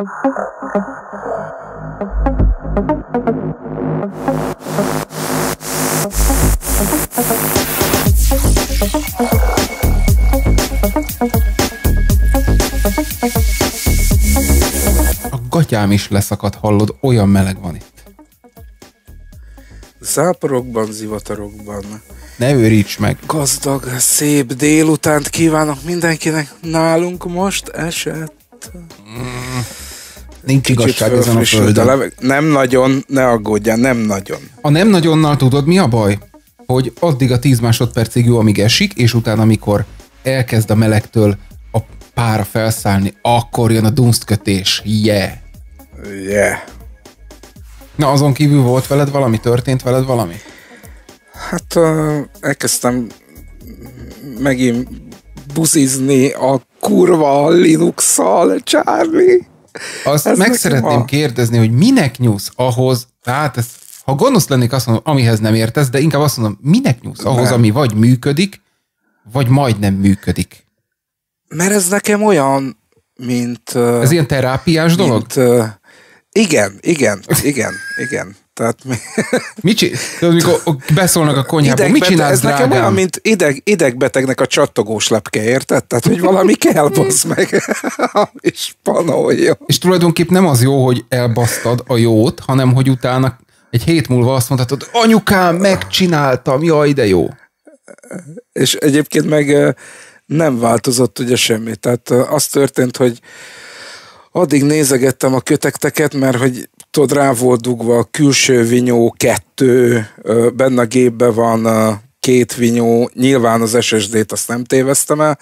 A gatyám is leszakad, hallod, olyan meleg van itt. Záporokban, zivatarokban. Ne őríts meg. Gazdag, szép délutánt kívánok mindenkinek. Nálunk most esett. Nincs igazság ezen a földön. A nem nagyon, ne aggódjál, nem nagyon. A nem nagyonnal tudod mi a baj? Hogy addig a 10 másodpercig jó, amíg esik, és utána, amikor elkezd a melegtől a pára felszállni, akkor jön a dunsztkötés. Yeah! Yeah! Na, azon kívül volt veled valami? Történt veled valami? Hát uh, elkezdtem megint buzizni a kurva Linux-szal, Charlie. Azt ez meg szeretném a... kérdezni, hogy minek nyúlsz ahhoz, hát ez, ha gonosz lennék, azt mondom, amihez nem értesz, de inkább azt mondom, minek nyúlsz ahhoz, ami vagy működik, vagy majdnem működik. Mert ez nekem olyan, mint... Ez uh, ilyen terápiás mint, dolog? Uh, igen, igen, igen, igen. Tehát mi... Mit csinál? Mikor beszólnak a konyhába, idegbeteg, mit csinálsz, Ez drágám? nekem olyan, mint ideg, idegbetegnek a csattogós lepke, érted? Tehát, hogy valami kell, basz meg, és panolja. És tulajdonképp nem az jó, hogy elbasztad a jót, hanem hogy utána egy hét múlva azt mondhatod, anyukám, megcsináltam, jaj, de jó. És egyébként meg nem változott ugye semmi. Tehát az történt, hogy addig nézegettem a kötekteket, mert hogy tudod, rá volt dugva a külső vinyó kettő, benne a gépbe van két vinyó, nyilván az SSD-t azt nem téveztem el,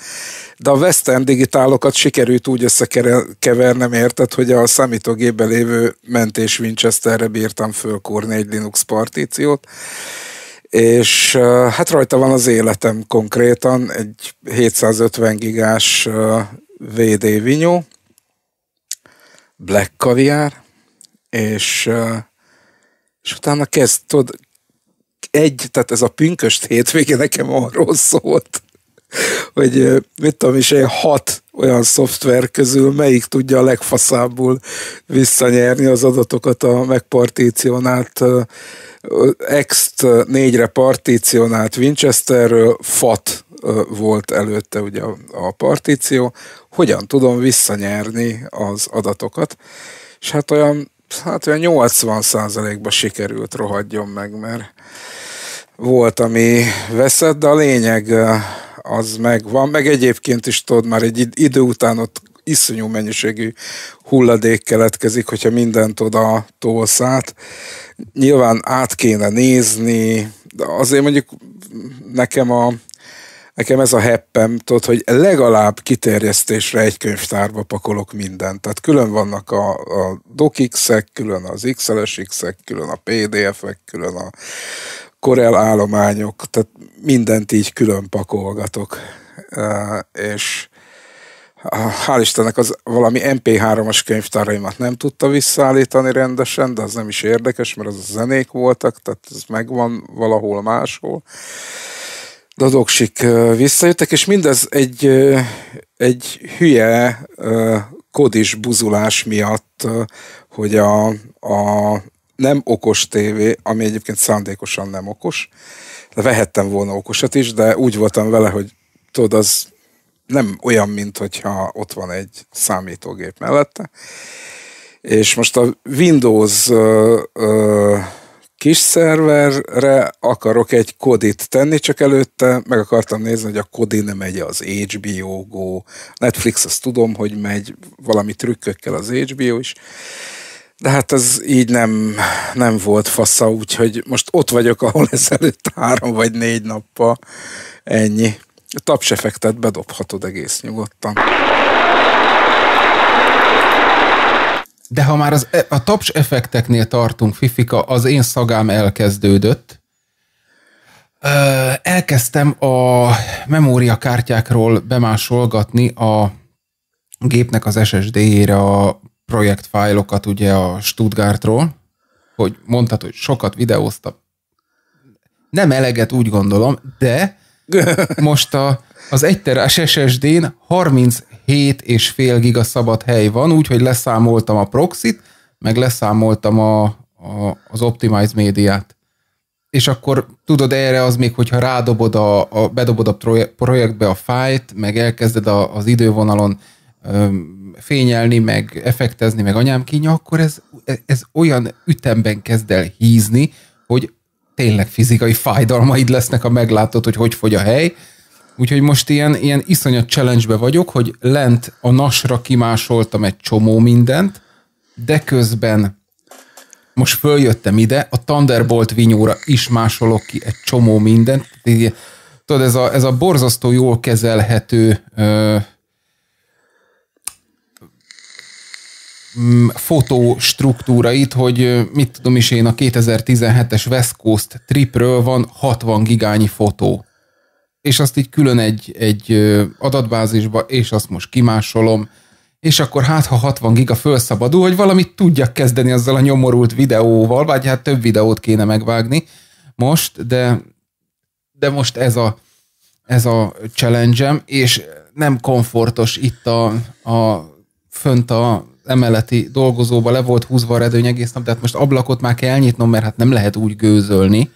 de a Western digitálokat sikerült úgy összekevernem, érted, hogy a számítógépben lévő mentés Winchesterre bírtam fölkúrni egy Linux partíciót, és hát rajta van az életem konkrétan, egy 750 gigás VD vinyó, black kaviár, és, és utána kezd, tudod, egy, tehát ez a pünköst hétvége nekem arról szólt, hogy mit tudom is, egy hat olyan szoftver közül melyik tudja a legfaszábbul visszanyerni az adatokat a megpartícionált ext négyre partícionált Winchesterről, FAT volt előtte ugye a partíció, hogyan tudom visszanyerni az adatokat, és hát olyan, hát olyan 80%-ba sikerült rohadjon meg, mert volt, ami veszett, de a lényeg az megvan, meg egyébként is tudod, már egy idő után ott iszonyú mennyiségű hulladék keletkezik, hogyha mindent oda tolsz át. Nyilván át kéne nézni, de azért mondjuk nekem a nekem ez a heppem, tudod, hogy legalább kiterjesztésre egy könyvtárba pakolok mindent. Tehát külön vannak a, a docx-ek, külön az XLSX-ek, külön a PDF-ek, külön a Corel állományok, tehát mindent így külön pakolgatok. És hál' Istennek az valami MP3-as könyvtáraimat nem tudta visszaállítani rendesen, de az nem is érdekes, mert az a zenék voltak, tehát ez megvan valahol máshol az oksik visszajöttek, és mindez egy, egy hülye kodis buzulás miatt, hogy a, a nem okos tévé, ami egyébként szándékosan nem okos, de vehettem volna okosat is, de úgy voltam vele, hogy tudod, az nem olyan, mint hogyha ott van egy számítógép mellette. És most a Windows uh, uh, kis szerverre akarok egy kodit tenni, csak előtte meg akartam nézni, hogy a nem megy az HBO Go, Netflix azt tudom, hogy megy valami trükkökkel az HBO is, de hát ez így nem, nem volt fasza, úgyhogy most ott vagyok, ahol ezelőtt három vagy négy nappal ennyi. A tapsefektet bedobhatod egész nyugodtan. De ha már az, e, a taps effekteknél tartunk, Fifika, az én szagám elkezdődött. Elkezdtem a memóriakártyákról bemásolgatni a gépnek az SSD-jére a projektfájlokat ugye a Stuttgartról, hogy mondtad, hogy sokat videóztam. Nem eleget úgy gondolom, de most a, az egyterás SSD-n 7,5 giga szabad hely van, úgyhogy leszámoltam a proxit, meg leszámoltam a, a, az Optimize médiát. És akkor tudod erre az még, hogyha rádobod a, a bedobod a projektbe a fájt, meg elkezded a, az idővonalon öm, fényelni, meg effektezni, meg anyám kínja, akkor ez, ez olyan ütemben kezd el hízni, hogy tényleg fizikai fájdalmaid lesznek, a meglátod, hogy hogy fogy a hely, Úgyhogy most ilyen, ilyen iszonyat challenge vagyok, hogy lent a nasra kimásoltam egy csomó mindent, de közben most följöttem ide, a Thunderbolt vinyóra is másolok ki egy csomó mindent. Tudod, ez a, ez a borzasztó jól kezelhető ö, mm, struktúrait, hogy mit tudom is én, a 2017-es West Coast tripről van 60 gigányi fotó és azt így külön egy, egy adatbázisba, és azt most kimásolom, és akkor hát, ha 60 giga felszabadul, hogy valamit tudjak kezdeni azzal a nyomorult videóval, vagy hát több videót kéne megvágni most, de, de most ez a, ez a challenge és nem komfortos itt a, a fönt a emeleti dolgozóba le volt húzva a redőny egész nap, de hát most ablakot már kell nyitnom, mert hát nem lehet úgy gőzölni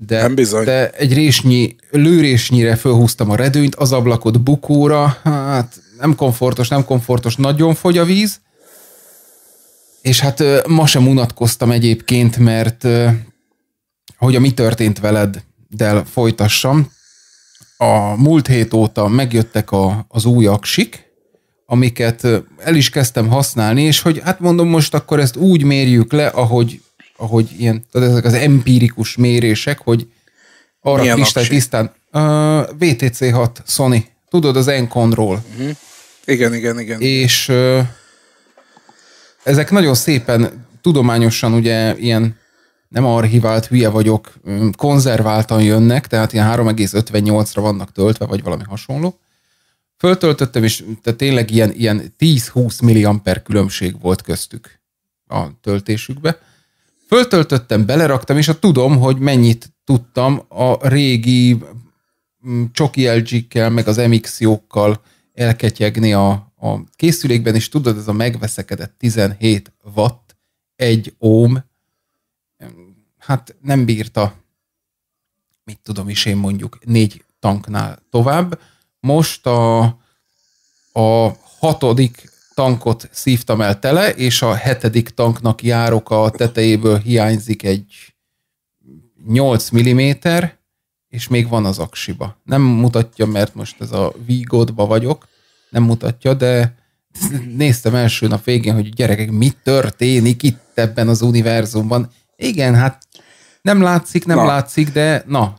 de, nem bizony. de egy résnyi, lőrésnyire fölhúztam a redőnyt, az ablakot bukóra, hát nem komfortos, nem komfortos, nagyon fogy a víz, és hát ma sem unatkoztam egyébként, mert hogy a mi történt veled, de folytassam. A múlt hét óta megjöttek a, az új aksik, amiket el is kezdtem használni, és hogy hát mondom, most akkor ezt úgy mérjük le, ahogy ahogy ilyen, tehát ezek az empirikus mérések, hogy arra Milyen Isten tisztán, uh, VTC6 Sony, tudod, az Enconról. Uh-huh. Igen, igen, igen. És uh, ezek nagyon szépen tudományosan ugye ilyen nem archivált hülye vagyok, konzerváltan jönnek, tehát ilyen 3,58-ra vannak töltve, vagy valami hasonló. Föltöltöttem, és tehát tényleg ilyen, ilyen 10-20 milliamper különbség volt köztük a töltésükbe. Föltöltöttem, beleraktam, és a tudom, hogy mennyit tudtam a régi mm, csoki LG-kkel, meg az MX jókkal elketyegni a, a készülékben, és tudod, ez a megveszekedett 17 watt, egy ohm, hát nem bírta, mit tudom is én mondjuk, négy tanknál tovább. Most a, a hatodik tankot szívtam el tele, és a hetedik tanknak járok a tetejéből hiányzik egy 8 mm, és még van az aksiba. Nem mutatja, mert most ez a vígodba vagyok, nem mutatja, de néztem első nap végén, hogy gyerekek, mi történik itt ebben az univerzumban. Igen, hát nem látszik, nem na. látszik, de na.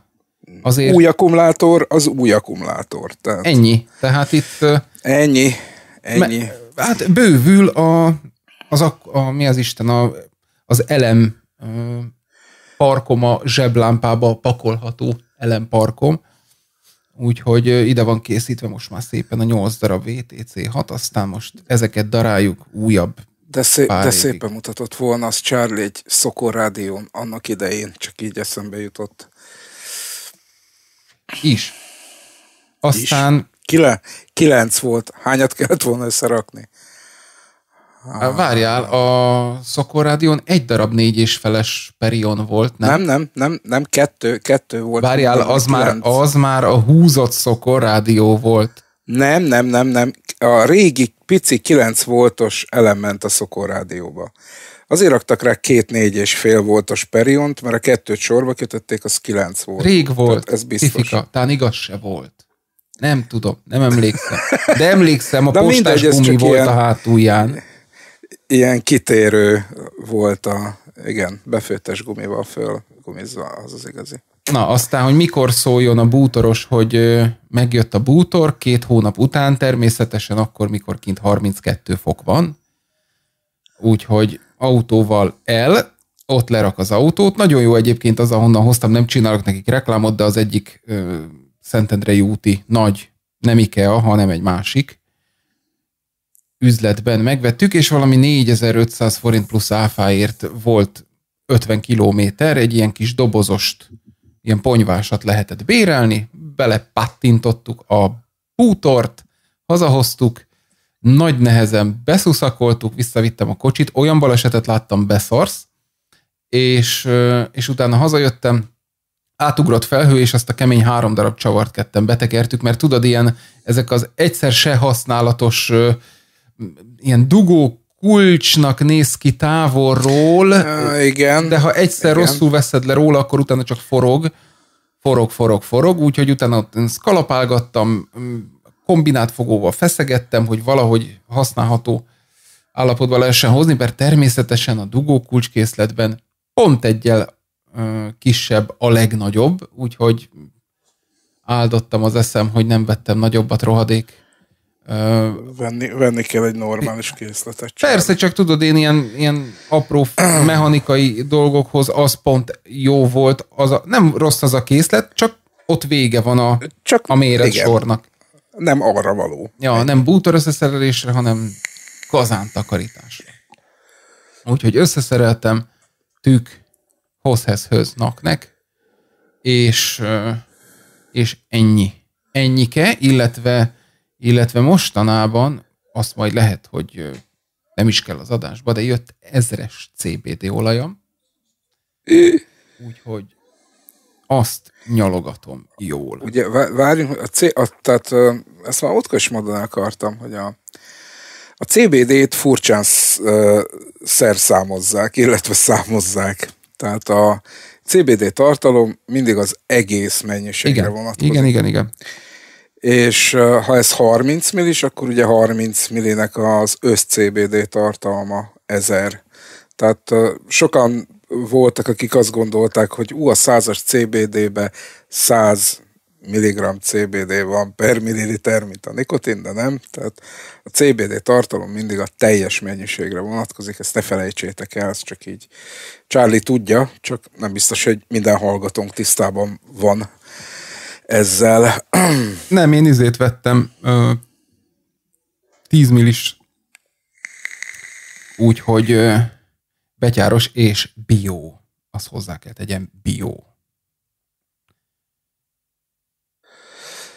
Azért... Új akkumulátor, az új akkumulátor. Tehát... Ennyi. Tehát itt... Ennyi. Ennyi. Me- hát bővül a, az, a, a, mi az Isten, a, az elem parkom a zseblámpába pakolható elem parkom, úgyhogy ide van készítve most már szépen a 8 darab VTC 6, aztán most ezeket daráljuk újabb de, szé- de szépen mutatott volna az Charlie egy Szokor rádión annak idején, csak így eszembe jutott. Is. Aztán Is. Kile, kilenc volt. Hányat kellett volna összerakni? Ah. Várjál, a Szokorádion egy darab négy és feles perion volt, nem? Nem, nem, nem, nem kettő, kettő volt. Várjál, az már, az már a húzott Szokorádió volt. Nem, nem, nem, nem. A régi pici 9 voltos element a Szokorádióba. Azért raktak rá két négy és fél voltos periont, mert a kettőt sorba kötötték, az 9 volt. Rég volt, Tehát ez biztos. Tifika, igaz se volt. Nem tudom, nem emlékszem. De emlékszem, a De postás mindegy, gumi volt ilyen, a hátulján. Ilyen kitérő volt a, igen, befőttes gumival föl gumizva, az az igazi. Na, aztán, hogy mikor szóljon a bútoros, hogy megjött a bútor, két hónap után természetesen akkor, mikor kint 32 fok van, úgyhogy autóval el, ott lerak az autót. Nagyon jó egyébként az, ahonnan hoztam, nem csinálok nekik reklámot, de az egyik Szentendrei úti nagy, nem IKEA, hanem egy másik üzletben megvettük, és valami 4500 forint plusz áfáért volt 50 kilométer, egy ilyen kis dobozost, ilyen ponyvásat lehetett bérelni, belepattintottuk a bútort, hazahoztuk, nagy nehezen beszuszakoltuk, visszavittem a kocsit, olyan balesetet láttam, beszarsz, és, és utána hazajöttem, átugrott felhő, és azt a kemény három darab csavart ketten betekertük, mert tudod, ilyen ezek az egyszer se használatos ilyen dugó kulcsnak néz ki távolról, uh, igen, de ha egyszer igen. rosszul veszed le róla, akkor utána csak forog, forog, forog, forog, úgyhogy utána ott szkalapálgattam, mm, kombinált fogóval feszegettem, hogy valahogy használható állapotba lehessen hozni, mert természetesen a dugó kulcskészletben, pont egyel kisebb a legnagyobb, úgyhogy áldottam az eszem, hogy nem vettem nagyobbat rohadék. Venni, venni kell egy normális készletet. Csinál. Persze, csak tudod, én ilyen, ilyen apró mechanikai dolgokhoz az pont jó volt. Az a, nem rossz az a készlet, csak ott vége van a, csak, a sornak. Nem arra való. Ja, nem bútor összeszerelésre, hanem kazán takarításra. Úgyhogy összeszereltem, tűk, Hozhez-höznaknek, és, és ennyi. Ennyike, illetve, illetve mostanában azt majd lehet, hogy nem is kell az adásba, de jött ezres CBD olajam. Úgyhogy azt nyalogatom jól. Ugye várjunk, a C, a, tehát ezt már ott is mondani akartam, hogy a, a CBD-t furcsán sz, ö, szerszámozzák, illetve számozzák. Tehát a CBD tartalom mindig az egész mennyiségre igen, vonatkozik. Igen, igen, igen. És ha ez 30 millis, akkor ugye 30 millinek az össz CBD tartalma 1000. Tehát sokan voltak, akik azt gondolták, hogy ú, a százas CBD-be 100 mg CBD van per milliliter, mint a nikotin, de nem. Tehát a CBD tartalom mindig a teljes mennyiségre vonatkozik, ezt ne felejtsétek el, ez csak így. Charlie tudja, csak nem biztos, hogy minden hallgatónk tisztában van ezzel. Nem, én izét vettem, ö, 10 millis, úgyhogy betyáros és bió. Azt hozzá kell tegyen, bió.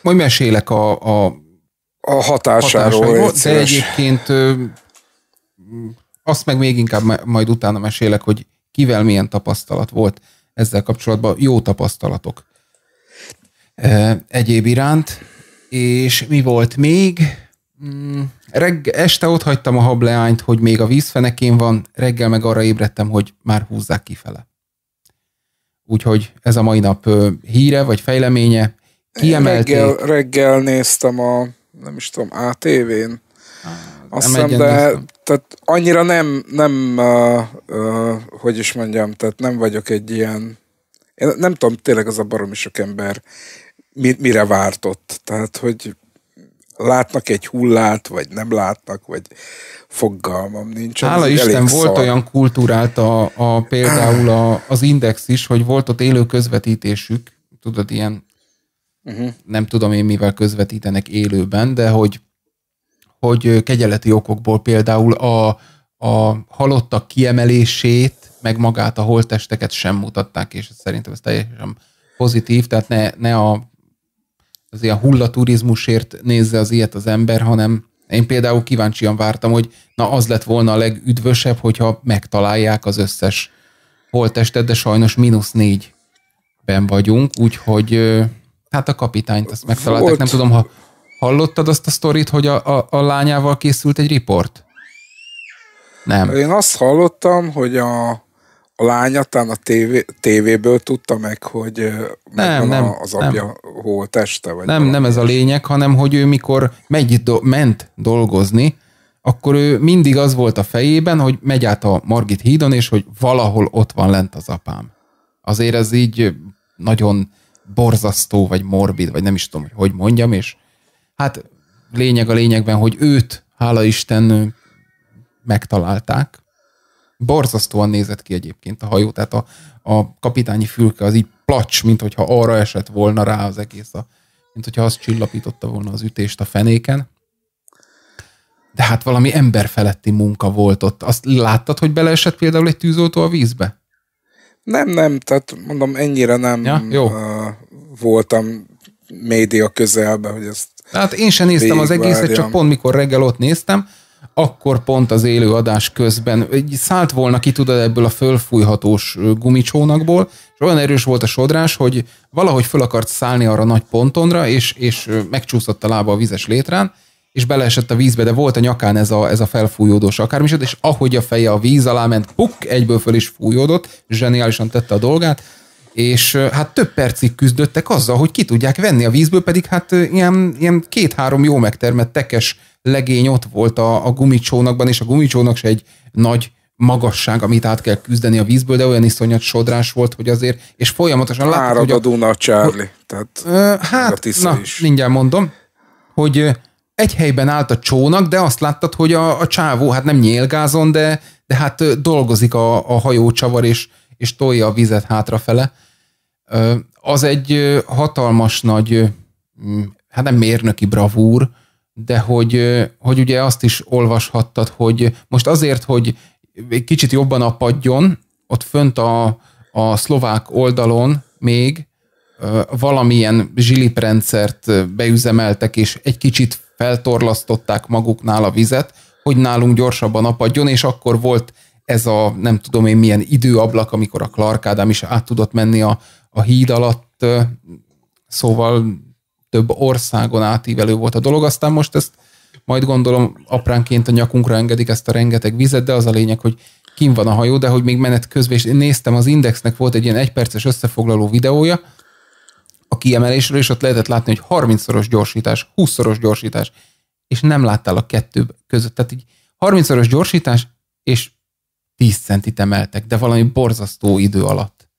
Majd mesélek a, a, a hatásáról. hatásáról de egyébként azt meg még inkább majd utána mesélek, hogy kivel milyen tapasztalat volt ezzel kapcsolatban. Jó tapasztalatok egyéb iránt. És mi volt még? Mm, regg, este ott hagytam a hableányt, hogy még a vízfenekén van, reggel meg arra ébredtem, hogy már húzzák kifele. Úgyhogy ez a mai nap híre vagy fejleménye kiemelték. Reggel, reggel néztem a, nem is tudom, ATV-n. Ah, Azt hiszem, de tehát annyira nem, nem uh, uh, hogy is mondjam, tehát nem vagyok egy ilyen, én nem tudom, tényleg az a baromi sok ember mi, mire vártott. Tehát, hogy látnak egy hullát, vagy nem látnak, vagy fogalmam nincs. Hála Isten, volt olyan kultúrált a, a például a, az Index is, hogy volt ott élő közvetítésük, tudod, ilyen uh-huh. nem tudom én mivel közvetítenek élőben, de hogy, hogy kegyeleti okokból például a, a halottak kiemelését, meg magát a holttesteket sem mutatták, és szerintem ez teljesen pozitív, tehát ne, ne a az ilyen hullaturizmusért nézze az ilyet az ember, hanem én például kíváncsian vártam, hogy na az lett volna a legüdvösebb, hogyha megtalálják az összes holttestet, de sajnos mínusz négyben vagyunk, úgyhogy Hát a kapitányt, azt megtalálták. Volt. Nem tudom, ha hallottad azt a sztorit, hogy a, a, a lányával készült egy riport? Nem. Én azt hallottam, hogy a, a lánya a tévé, tévéből tudta meg, hogy nem, nem, a, az apja nem. teste. Vagy nem, nem ez a lényeg, hanem hogy ő mikor megy, do, ment dolgozni, akkor ő mindig az volt a fejében, hogy megy át a Margit hídon, és hogy valahol ott van lent az apám. Azért ez így nagyon borzasztó, vagy morbid, vagy nem is tudom, hogy hogy mondjam, és hát lényeg a lényegben, hogy őt, hála Isten, megtalálták. Borzasztóan nézett ki egyébként a hajó, tehát a, a kapitányi fülke az így placs, mint hogyha arra esett volna rá az egész, a, mint hogyha az csillapította volna az ütést a fenéken. De hát valami emberfeletti munka volt ott. Azt láttad, hogy beleesett például egy tűzoltó a vízbe? Nem, nem, tehát mondom, ennyire nem ja, jó. Uh, voltam média közelben, hogy ezt Hát én sem néztem az egészet, csak pont mikor reggel ott néztem, akkor pont az élő adás közben egy szállt volna ki, tudod, ebből a fölfújhatós gumicsónakból, és olyan erős volt a sodrás, hogy valahogy föl akart szállni arra nagy pontonra, és, és megcsúszott a lába a vizes létrán, és beleesett a vízbe, de volt a nyakán ez a, ez a felfújódós akármisod, és ahogy a feje a víz alá ment, puk, egyből föl is fújódott, zseniálisan tette a dolgát, és hát több percig küzdöttek azzal, hogy ki tudják venni a vízből, pedig hát ilyen, ilyen két-három jó megtermett tekes legény ott volt a, a gumicsónakban, és a gumicsónak se egy nagy magasság, amit át kell küzdeni a vízből, de olyan iszonyat sodrás volt, hogy azért, és folyamatosan látod, hogy a... Duna, Charlie. Tehát, hát, na, is. mindjárt mondom, hogy egy helyben állt a csónak, de azt láttad, hogy a, a csávó, hát nem nyélgázon, de, de hát dolgozik a, a hajócsavar, és, és tolja a vizet hátrafele. Az egy hatalmas nagy, hát nem mérnöki bravúr, de hogy, hogy ugye azt is olvashattad, hogy most azért, hogy kicsit jobban apadjon, ott fönt a, a szlovák oldalon még valamilyen zsiliprendszert beüzemeltek, és egy kicsit feltorlasztották maguknál a vizet, hogy nálunk gyorsabban apadjon, és akkor volt ez a nem tudom én milyen időablak, amikor a Clark Ádám is át tudott menni a, a híd alatt, szóval több országon átívelő volt a dolog, aztán most ezt majd gondolom apránként a nyakunkra engedik ezt a rengeteg vizet, de az a lényeg, hogy kim van a hajó, de hogy még menet közben, és én néztem az Indexnek volt egy ilyen egyperces összefoglaló videója, a kiemelésről, és ott lehetett látni, hogy 30-szoros gyorsítás, 20-szoros gyorsítás, és nem láttál a kettő között. Tehát így 30-szoros gyorsítás, és 10 centit emeltek, de valami borzasztó idő alatt.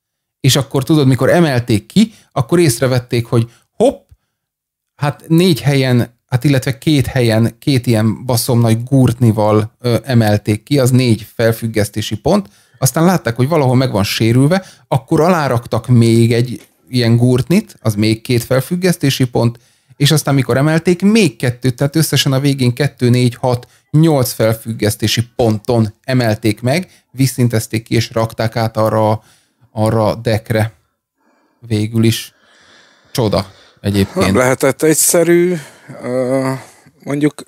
És akkor tudod, mikor emelték ki, akkor észrevették, hogy hopp, hát négy helyen, hát illetve két helyen, két ilyen baszom nagy gurtnival ö, emelték ki, az négy felfüggesztési pont, aztán látták, hogy valahol meg van sérülve, akkor aláraktak még egy ilyen gurtnit, az még két felfüggesztési pont, és aztán mikor emelték, még kettőt, tehát összesen a végén 2, 4, 6, 8 felfüggesztési ponton emelték meg, visszintezték ki és rakták át arra, arra a dekre. Végül is csoda egyébként. Lehetett egyszerű, mondjuk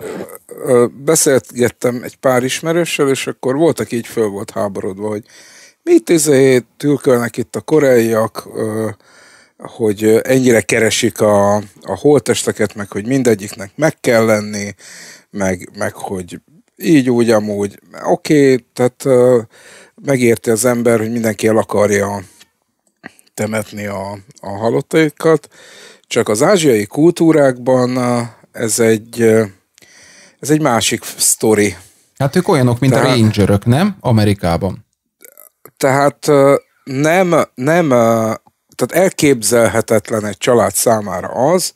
beszélgettem egy pár ismerőssel, és akkor voltak így föl volt háborodva, hogy mit izé tülkölnek itt a koreaiak, hogy ennyire keresik a, a holtesteket, meg hogy mindegyiknek meg kell lenni, meg, meg hogy így úgy amúgy, oké, okay, tehát megérti az ember, hogy mindenki el akarja temetni a, a halottaikat, csak az ázsiai kultúrákban ez egy, ez egy másik sztori. Hát ők olyanok, mint tehát, a rangerök, nem? Amerikában. Tehát nem, nem tehát elképzelhetetlen egy család számára az,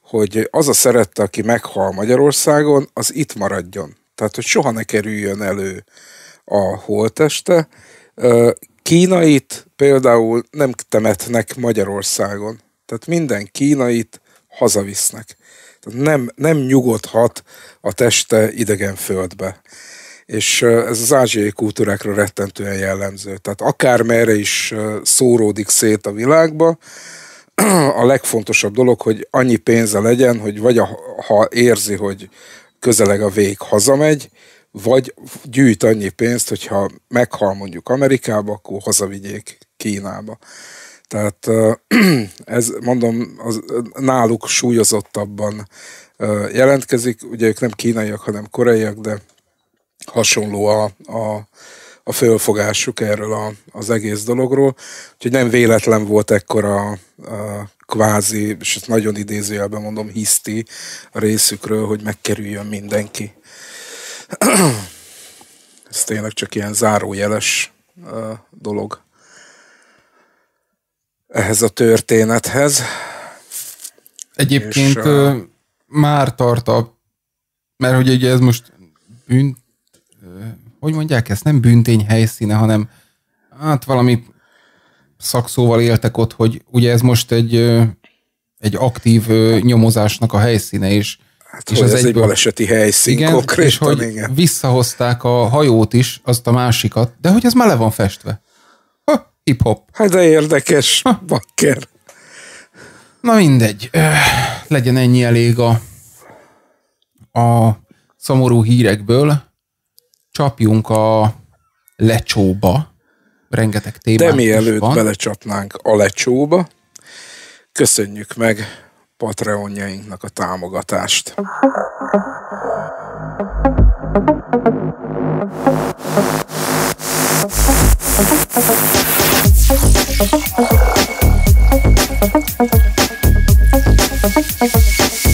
hogy az a szerette, aki meghal Magyarországon, az itt maradjon. Tehát, hogy soha ne kerüljön elő a holteste. Kínait például nem temetnek Magyarországon. Tehát minden kínait hazavisznek. Tehát nem, nem nyugodhat a teste idegen földbe és ez az ázsiai kultúrákra rettentően jellemző. Tehát akármerre is szóródik szét a világba, a legfontosabb dolog, hogy annyi pénze legyen, hogy vagy a, ha érzi, hogy közeleg a vég, hazamegy, vagy gyűjt annyi pénzt, hogyha meghal mondjuk Amerikába, akkor hazavigyék Kínába. Tehát ez mondom, az, náluk súlyozottabban jelentkezik. Ugye ők nem kínaiak, hanem koreaiak, de hasonló a, a, a fölfogásuk erről a, az egész dologról. Úgyhogy nem véletlen volt ekkora a kvázi, és ezt nagyon idézőjelben mondom, hiszti a részükről, hogy megkerüljön mindenki. Ez tényleg csak ilyen zárójeles dolog ehhez a történethez. Egyébként és, már tart a, mert hogy ugye ez most bűnt, hogy mondják ezt, nem büntény helyszíne, hanem hát valami szakszóval éltek ott, hogy ugye ez most egy, egy aktív nyomozásnak a helyszíne, és Hát, és az ez egyből, egy baleseti helyszín igen, konkrétan, és hogy igen. visszahozták a hajót is, azt a másikat, de hogy ez már le van festve. Ha, hip-hop. Hát de érdekes, ha. bakker. Na mindegy, legyen ennyi elég a, a szomorú hírekből csapjunk a lecsóba. Rengeteg témát De mielőtt van. belecsapnánk a lecsóba, köszönjük meg Patreonjainknak a támogatást. Thank you.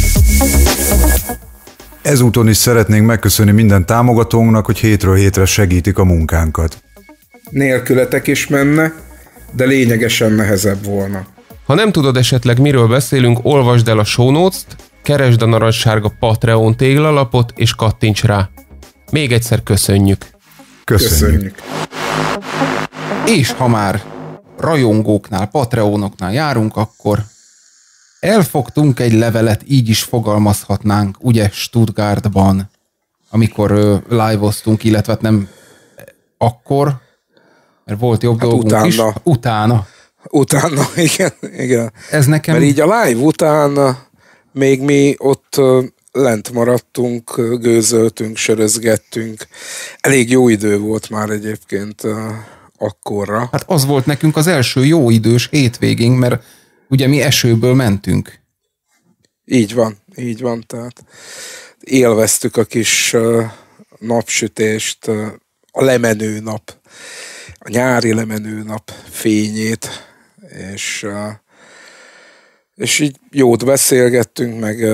Ezúton is szeretnénk megköszönni minden támogatónknak, hogy hétről hétre segítik a munkánkat. Nélkületek is menne, de lényegesen nehezebb volna. Ha nem tudod esetleg miről beszélünk, olvasd el a show notes-t, keresd a narancssárga Patreon téglalapot és kattints rá. Még egyszer köszönjük. Köszönjük. köszönjük. És ha már rajongóknál, Patreonoknál járunk, akkor Elfogtunk egy levelet, így is fogalmazhatnánk, ugye Stuttgartban, amikor live-oztunk, illetve hát nem akkor, mert volt jobb hát dolgunk utána. is. Utána. Utána, igen, igen. Ez nekem... Mert így a live után még mi ott lent maradtunk, gőzöltünk, sörözgettünk. Elég jó idő volt már egyébként akkorra. Hát az volt nekünk az első jó idős hétvégénk, mert ugye mi esőből mentünk. Így van, így van, tehát élveztük a kis napsütést, a lemenő nap, a nyári lemenő nap fényét, és, és így jót beszélgettünk, meg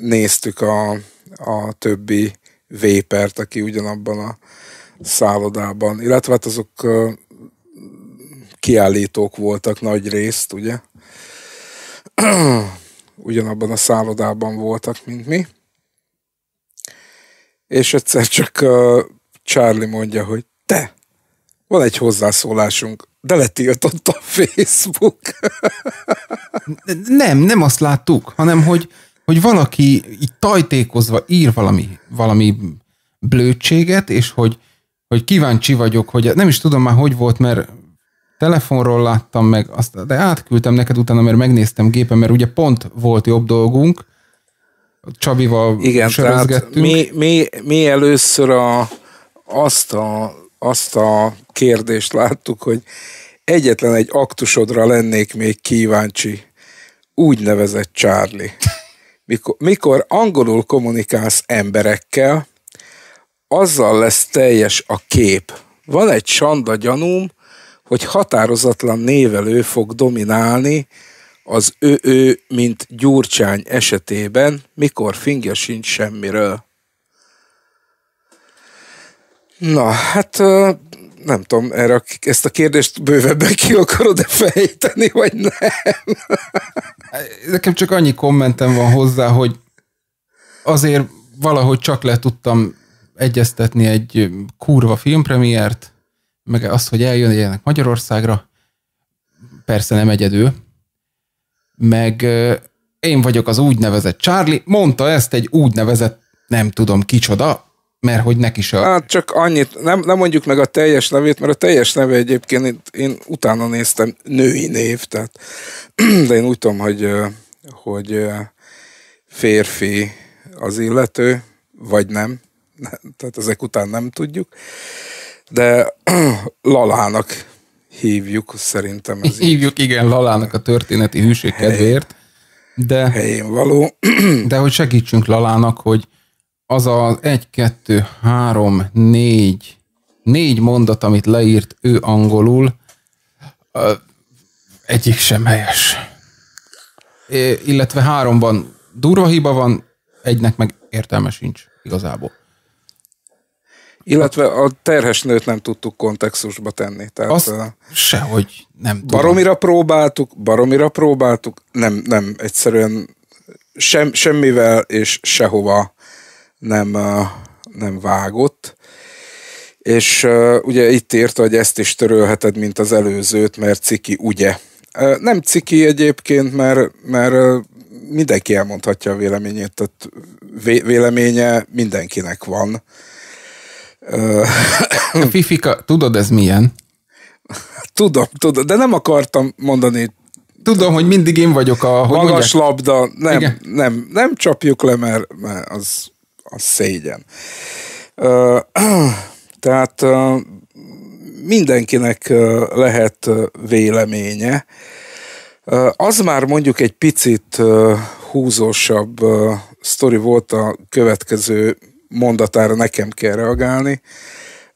néztük a, a többi vépert, aki ugyanabban a szállodában, illetve hát azok kiállítók voltak nagy részt, ugye? ugyanabban a szállodában voltak, mint mi. És egyszer csak uh, Charlie mondja, hogy te, van egy hozzászólásunk, de letiltott a Facebook. nem, nem azt láttuk, hanem hogy, hogy valaki így tajtékozva ír valami, valami blödséget, és hogy, hogy kíváncsi vagyok, hogy nem is tudom már, hogy volt, mert telefonról láttam meg, azt, de átküldtem neked utána, mert megnéztem gépen, mert ugye pont volt jobb dolgunk, Csabival Igen, tehát mi, mi, mi először a, azt, a, azt a kérdést láttuk, hogy egyetlen egy aktusodra lennék még kíváncsi, úgynevezett Charlie. Mikor, mikor angolul kommunikálsz emberekkel, azzal lesz teljes a kép. Van egy sanda gyanúm, hogy határozatlan névelő fog dominálni az ő, ő mint Gyurcsány esetében, mikor fingja sincs semmiről. Na, hát nem tudom, erre, ezt a kérdést bővebben ki akarod-e fejteni, vagy nem? Nekem csak annyi kommentem van hozzá, hogy azért valahogy csak le tudtam egyeztetni egy kurva filmpremiért, meg az, hogy eljön ilyenek Magyarországra, persze nem egyedül, meg én vagyok az úgynevezett Charlie, mondta ezt egy úgynevezett nem tudom kicsoda, mert hogy neki se... Hát csak annyit, nem, nem mondjuk meg a teljes nevét, mert a teljes neve egyébként én, én utána néztem, női név, tehát de én úgy tudom, hogy, hogy férfi az illető, vagy nem, tehát ezek után nem tudjuk. De Lalának hívjuk, szerintem ez Hívjuk, így. igen, Lalának a történeti hűség kedvéért. De, Helyén való. de hogy segítsünk Lalának, hogy az az egy, kettő, három, négy, négy mondat, amit leírt ő angolul, egyik sem helyes. É, illetve háromban durva hiba van, egynek meg értelme sincs igazából. Illetve a terhes nőt nem tudtuk kontextusba tenni. Tehát Azt a... sehogy nem tudom. Baromira próbáltuk, baromira próbáltuk, nem, nem, egyszerűen sem, semmivel és sehova nem, nem vágott. És uh, ugye itt írta, hogy ezt is törölheted, mint az előzőt, mert ciki, ugye? Uh, nem ciki egyébként, mert, mert uh, mindenki elmondhatja a véleményét, tehát vé- véleménye mindenkinek van. A fifika, tudod ez milyen? Tudom, tudom, de nem akartam mondani. Tudom, hogy mindig én vagyok a... Hogy magas mondják? labda, nem, Igen. nem, nem csapjuk le, mert, mert az, az szégyen. Tehát mindenkinek lehet véleménye. Az már mondjuk egy picit húzósabb sztori volt a következő mondatára nekem kell reagálni.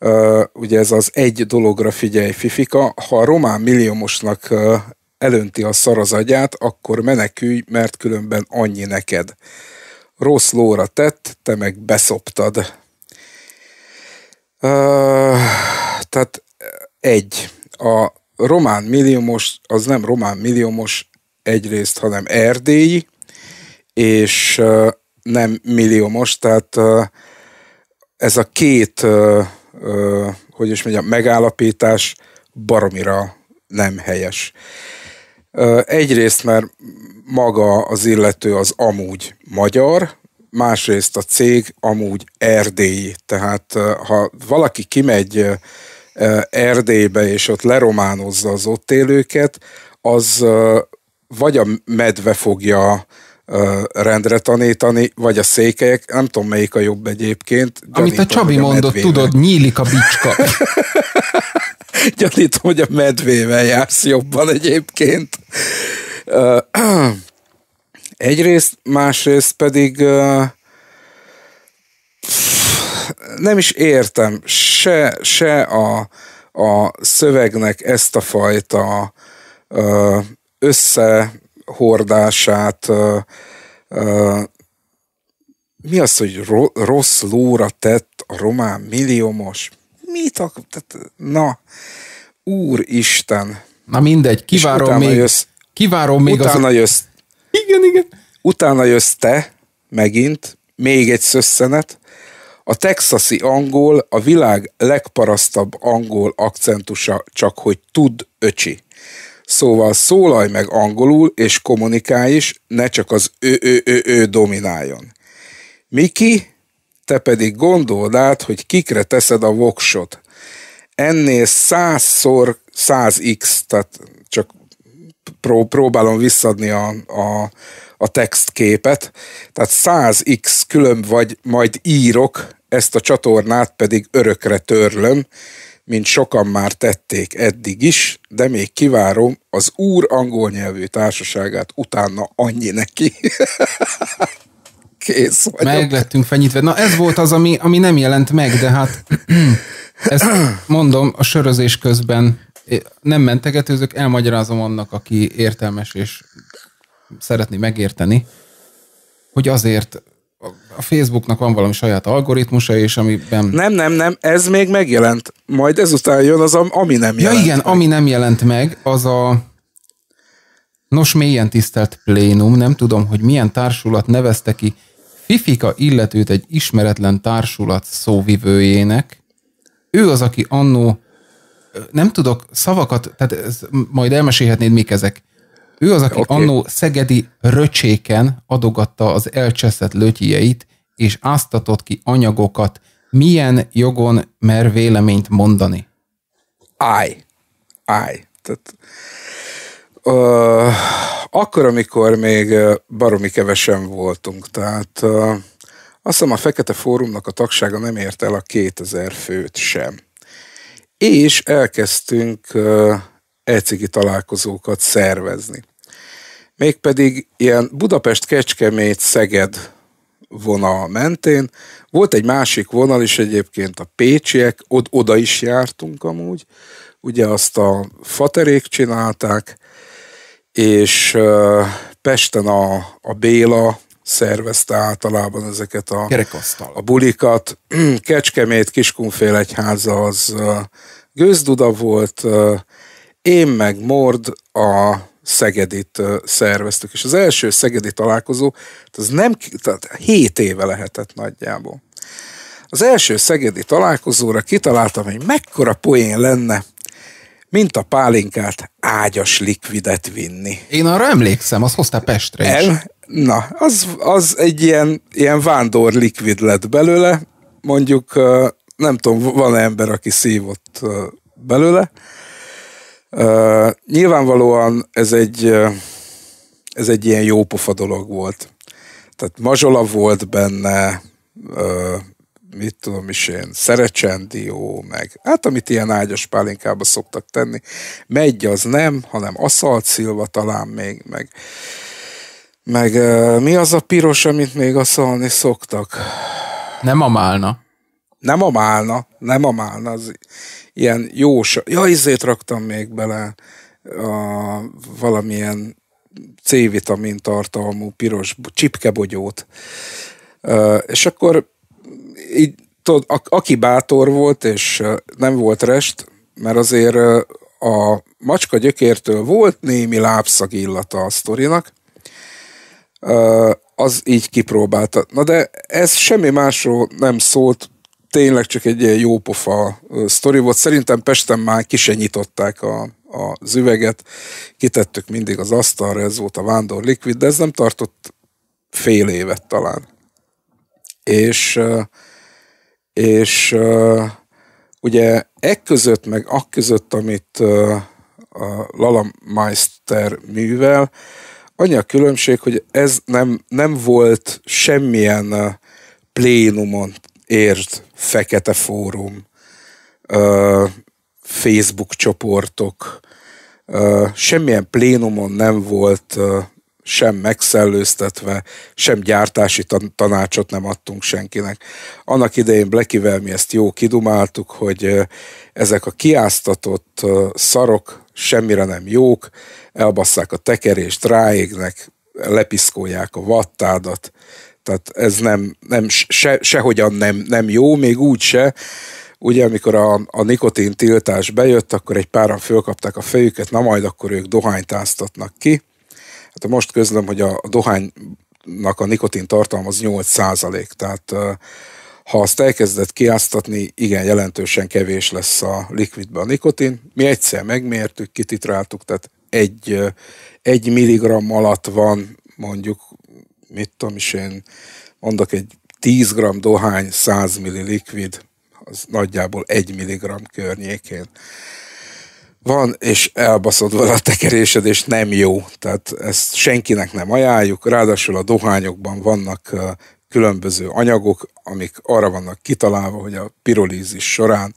Uh, ugye ez az egy dologra figyelj, Fifika, ha a román milliómosnak uh, elönti a szarazagyát, akkor menekülj, mert különben annyi neked. Rossz lóra tett, te meg beszoptad. Uh, tehát egy. A román milliómos, az nem román milliómos egyrészt, hanem erdélyi, és nem milliómos, tehát ez a két, hogy is mondjam, megállapítás baromira nem helyes. Egyrészt, mert maga az illető az amúgy magyar, másrészt a cég amúgy erdélyi. Tehát ha valaki kimegy Erdélybe, és ott lerománozza az ott élőket, az vagy a medve fogja rendre tanítani, vagy a székelyek, nem tudom melyik a jobb egyébként. Gyanítom, Amit a Csabi a mondott, tudod, nyílik a bicska. Gyanítom, hogy a medvével jársz jobban egyébként. Egyrészt, másrészt pedig nem is értem se, se a, a szövegnek ezt a fajta össze hordását, mi az, hogy rossz lóra tett a román milliómos? Mit akar? Na, úristen. Na mindegy, kivárom még, jössz, kivárom még utána az... jössz. Igen, igen. Utána jössz te, megint, még egy szösszenet. A texasi angol a világ legparasztabb angol akcentusa, csak hogy tud öcsi. Szóval szólalj meg angolul, és kommunikálj is, ne csak az ő ő ő ő domináljon. Miki, te pedig gondold át, hogy kikre teszed a voksot. Ennél százszor száz x tehát csak pró- próbálom visszadni a, a, a textképet, tehát száz x különb vagy majd írok, ezt a csatornát pedig örökre törlöm, mint sokan már tették eddig is, de még kivárom az Úr angol nyelvű társaságát, utána annyi neki. Kész vagyok. Meg lettünk fenyítve. Na ez volt az, ami, ami nem jelent meg, de hát ezt mondom a sörözés közben. Nem mentegetőzök, elmagyarázom annak, aki értelmes és szeretni megérteni, hogy azért a Facebooknak van valami saját algoritmusa, és amiben... Nem, nem, nem, ez még megjelent. Majd ezután jön az, ami nem jelent Ja igen, meg. ami nem jelent meg, az a... Nos, mélyen tisztelt plénum, nem tudom, hogy milyen társulat nevezte ki Fifika illetőt egy ismeretlen társulat szóvivőjének. Ő az, aki annó, nem tudok szavakat, tehát ez, majd elmesélhetnéd, mik ezek. Ő az, aki okay. annó szegedi röcséken adogatta az elcseszett lötyjeit, és áztatott ki anyagokat. Milyen jogon mer véleményt mondani? Áj! Áj! Tehát, ö, akkor, amikor még baromi kevesen voltunk, tehát ö, azt hiszem a Fekete Fórumnak a tagsága nem ért el a 2000 főt sem. És elkezdtünk ö, ecigi találkozókat szervezni mégpedig ilyen Budapest-Kecskemét-Szeged vonal mentén. Volt egy másik vonal is egyébként a pécsiek, od- oda is jártunk amúgy. Ugye azt a faterék csinálták, és uh, Pesten a, a Béla szervezte általában ezeket a, a bulikat. Mm, Kecskemét, Kiskunfélegyháza az uh, Gőzduda volt, uh, én meg Mord a Szegedit szerveztük, és az első Szegedi találkozó, hát az nem, tehát 7 éve lehetett nagyjából. Az első Szegedi találkozóra kitaláltam, hogy mekkora poén lenne, mint a pálinkát ágyas likvidet vinni. Én arra emlékszem, azt hoztál Pestre El, is. na, az, az egy ilyen, ilyen vándor likvid lett belőle, mondjuk nem tudom, van -e ember, aki szívott belőle, Uh, nyilvánvalóan ez egy, ez egy ilyen jópofa dolog volt. Tehát mazsola volt benne, uh, mit tudom is én, szerecsendió, meg hát amit ilyen ágyas pálinkába szoktak tenni. Megy az nem, hanem aszalt szilva talán még, meg, meg uh, mi az a piros, amit még aszalni szoktak? Nem a málna. Nem a málna, nem a málna, az ilyen jó... Ja, izét raktam még bele a, valamilyen C-vitamin tartalmú piros csipkebogyót. és akkor így, tudod, aki bátor volt, és nem volt rest, mert azért a macska gyökértől volt némi lábszag illata a sztorinak, az így kipróbálta. Na de ez semmi másról nem szólt, tényleg csak egy ilyen jópofa sztori volt. Szerintem Pesten már kisenyították a, az üveget, kitettük mindig az asztalra, ez volt a Vándor Liquid, de ez nem tartott fél évet talán. És, és ugye e között, meg ak között, amit a Lala Meister művel, annyi a különbség, hogy ez nem, nem volt semmilyen plénumon ért fekete fórum, Facebook csoportok, semmilyen plénumon nem volt sem megszellőztetve, sem gyártási tanácsot nem adtunk senkinek. Annak idején Blackivel mi ezt jó kidumáltuk, hogy ezek a kiáztatott szarok semmire nem jók, elbasszák a tekerést, ráégnek, lepiszkolják a vattádat, tehát ez nem, nem se, sehogyan nem, nem jó, még úgy se. Ugye, amikor a, a nikotin tiltás bejött, akkor egy páran fölkapták a fejüket, na majd akkor ők dohányt áztatnak ki. Hát most közlöm, hogy a, a dohánynak a nikotin tartalma az 8 százalék, tehát ha azt elkezdett kiáztatni, igen, jelentősen kevés lesz a likvidben a nikotin. Mi egyszer megmértük, kititráltuk, tehát egy, egy milligram alatt van mondjuk mit tudom is én, mondok egy 10 g dohány 100 ml likvid, az nagyjából 1 mg környékén van, és elbaszod vele a tekerésed, és nem jó. Tehát ezt senkinek nem ajánljuk, ráadásul a dohányokban vannak különböző anyagok, amik arra vannak kitalálva, hogy a pirolízis során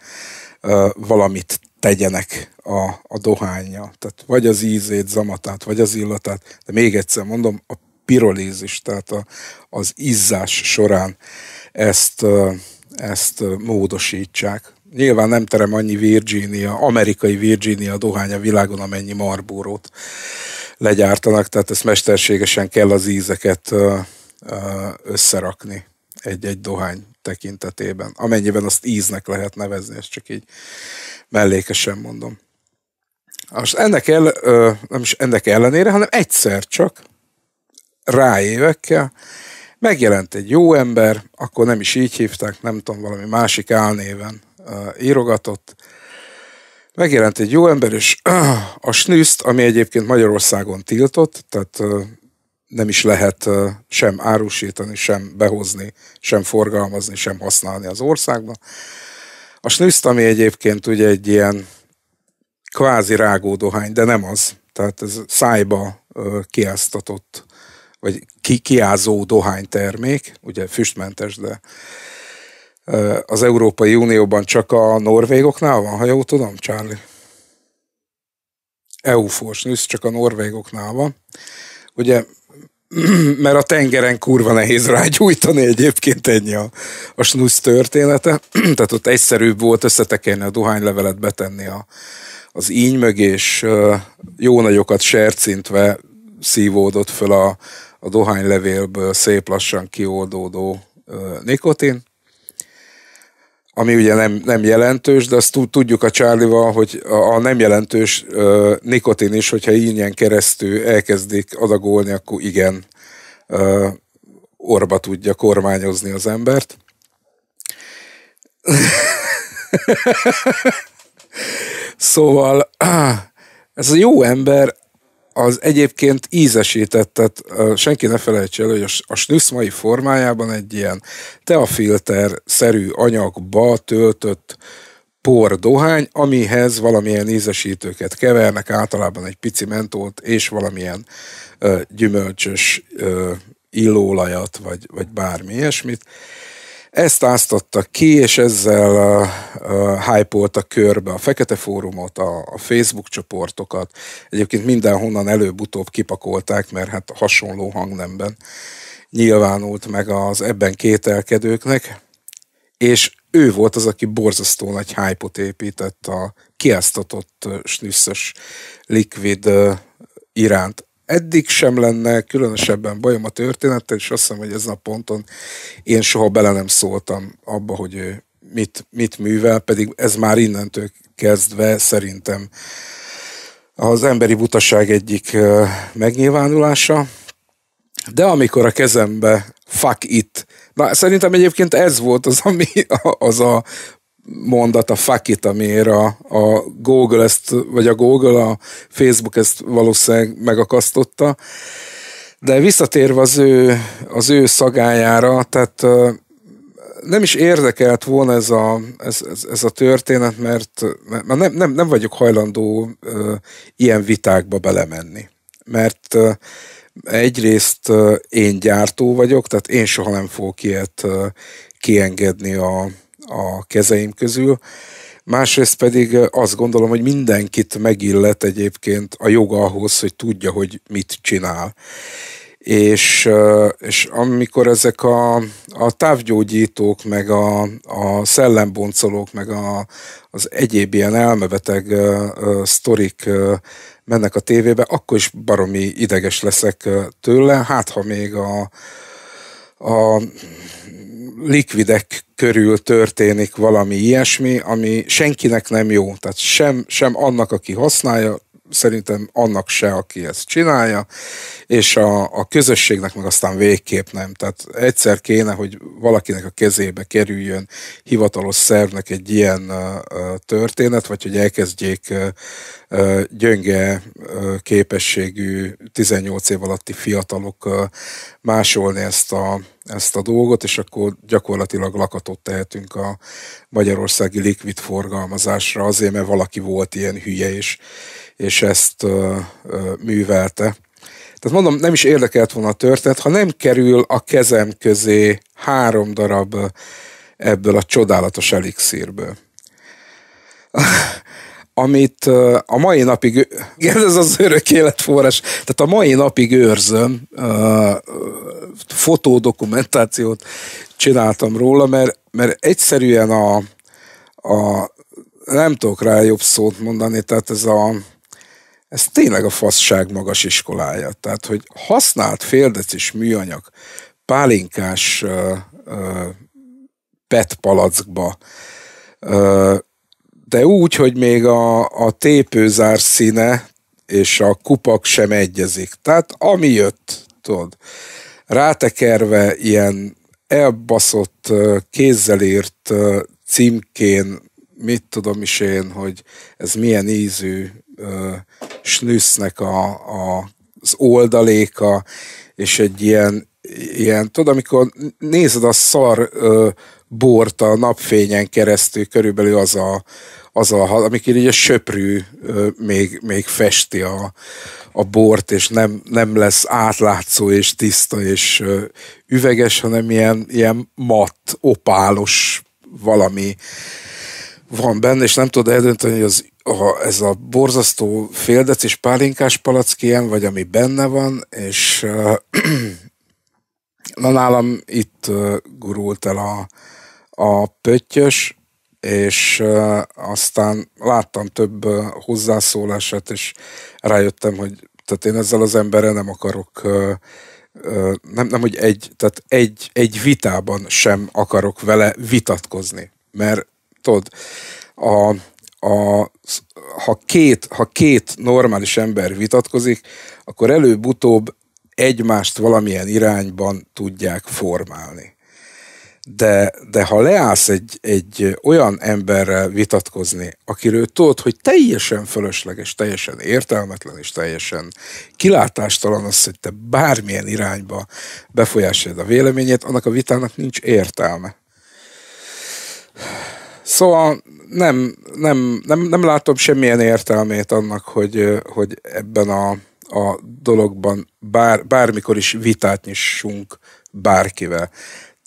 valamit tegyenek a, a dohánya. Tehát vagy az ízét, zamatát, vagy az illatát, de még egyszer mondom, a pirolízis, tehát a, az izzás során ezt, ezt módosítsák. Nyilván nem terem annyi Virginia, amerikai Virginia dohány a világon, amennyi marbórót legyártanak, tehát ezt mesterségesen kell az ízeket összerakni egy-egy dohány tekintetében. Amennyiben azt íznek lehet nevezni, ezt csak így mellékesen mondom. Most ennek, el, nem is ennek ellenére, hanem egyszer csak rá évekkel, megjelent egy jó ember, akkor nem is így hívták, nem tudom, valami másik álnéven írogatott, megjelent egy jó ember, és a snűzt, ami egyébként Magyarországon tiltott, tehát nem is lehet sem árusítani, sem behozni, sem forgalmazni, sem használni az országban. A snűzt, ami egyébként ugye egy ilyen kvázi rágódohány, de nem az. Tehát ez szájba kiáztatott vagy kikiázó dohánytermék, ugye füstmentes, de az Európai Unióban csak a norvégoknál van, ha jól tudom, Charlie? eu nősz, csak a norvégoknál van. Ugye, mert a tengeren kurva nehéz rágyújtani egyébként ennyi a, a snusz története. Tehát ott egyszerűbb volt összetekerni a dohánylevelet, betenni a, az íny mögé, és jó nagyokat sercintve szívódott föl a, a dohánylevélből szép lassan kioldódó nikotin, ami ugye nem, nem jelentős, de azt tudjuk a charlie hogy a nem jelentős nikotin is, hogyha ilyen keresztül elkezdik adagolni, akkor igen, orba tudja kormányozni az embert. szóval, ez a jó ember az egyébként ízesítettet, senki ne felejtse el, hogy a, a snüsz mai formájában egy ilyen teafilter-szerű anyagba töltött por dohány, amihez valamilyen ízesítőket kevernek, általában egy pici mentolt és valamilyen gyümölcsös illóolajat, vagy, vagy bármi ilyesmit, ezt áztatta ki, és ezzel uh, uh, hype a körbe a Fekete Fórumot, a, a Facebook csoportokat. Egyébként mindenhonnan előbb-utóbb kipakolták, mert hát hasonló hangnemben nyilvánult meg az ebben kételkedőknek. És ő volt az, aki borzasztó nagy hype épített a kiáztatott snüsszös likvid iránt eddig sem lenne különösebben bajom a történettel, és azt hiszem, hogy ezen a ponton én soha bele nem szóltam abba, hogy ő mit, mit művel, pedig ez már innentől kezdve szerintem az emberi butaság egyik megnyilvánulása. De amikor a kezembe fuck it, na szerintem egyébként ez volt az, ami, az a mondat, a fuck it, amiért a, a Google ezt, vagy a Google, a Facebook ezt valószínűleg megakasztotta. De visszatérve az ő, az ő szagájára, tehát nem is érdekelt volna ez a, ez, ez, ez a történet, mert, mert nem, nem, nem vagyok hajlandó ilyen vitákba belemenni. Mert egyrészt én gyártó vagyok, tehát én soha nem fogok ilyet kiengedni a, a kezeim közül. Másrészt pedig azt gondolom, hogy mindenkit megillet egyébként a joga ahhoz, hogy tudja, hogy mit csinál. És, és amikor ezek a, a távgyógyítók, meg a, a szellemboncolók, meg a, az egyéb ilyen elmebeteg sztorik mennek a tévébe, akkor is baromi ideges leszek tőle, hát ha még a, a likvidek körül történik valami ilyesmi, ami senkinek nem jó. Tehát sem, sem annak, aki használja, szerintem annak se, aki ezt csinálja, és a, a közösségnek meg aztán végképp nem. Tehát egyszer kéne, hogy valakinek a kezébe kerüljön hivatalos szervnek egy ilyen uh, történet, vagy hogy elkezdjék uh, gyönge uh, képességű 18 év alatti fiatalok uh, másolni ezt a ezt a dolgot, és akkor gyakorlatilag lakatot tehetünk a magyarországi likvid forgalmazásra azért, mert valaki volt ilyen hülye, és, és ezt művelte. Tehát mondom, nem is érdekelt volna a történet, ha nem kerül a kezem közé három darab ebből a csodálatos elixírből. Amit a mai napig, igen, ez az örök életforrás, tehát a mai napig őrzöm, fotódokumentációt csináltam róla, mert, mert egyszerűen a, a nem tudok rá jobb szót mondani, tehát ez a, ez tényleg a faszság magas iskolája. Tehát, hogy használt féldecis műanyag pálinkás PET palackba, de úgy, hogy még a, a tépőzár színe és a kupak sem egyezik. Tehát ami jött, tudod, rátekerve ilyen elbaszott, kézzel írt címkén, mit tudom is én, hogy ez milyen ízű ö, a, a, az oldaléka, és egy ilyen, ilyen, tudod, amikor nézed a szar ö, bort a napfényen keresztül, körülbelül az a, az a amikor így a söprű ö, még, még festi a, a bort, és nem, nem lesz átlátszó és tiszta és ö, üveges, hanem ilyen, ilyen matt, opálos valami van benne, és nem tudod eldönteni, hogy az a, ez a borzasztó féldec és pálinkás palack ilyen, vagy ami benne van, és uh, na nálam itt uh, gurult el a, a pöttyös, és uh, aztán láttam több uh, hozzászólását, és rájöttem, hogy tehát én ezzel az emberrel nem akarok uh, nem, nem, hogy egy, tehát egy, egy vitában sem akarok vele vitatkozni, mert tudod, a, a, ha, két, ha két normális ember vitatkozik, akkor előbb-utóbb egymást valamilyen irányban tudják formálni. De, de ha leállsz egy, egy olyan emberrel vitatkozni, akiről tudod, hogy teljesen fölösleges, teljesen értelmetlen és teljesen kilátástalan az, hogy te bármilyen irányba befolyásolod a véleményét, annak a vitának nincs értelme. Szóval nem, nem, nem, nem látom semmilyen értelmét annak, hogy, hogy ebben a, a dologban bár, bármikor is vitát nyissunk bárkivel.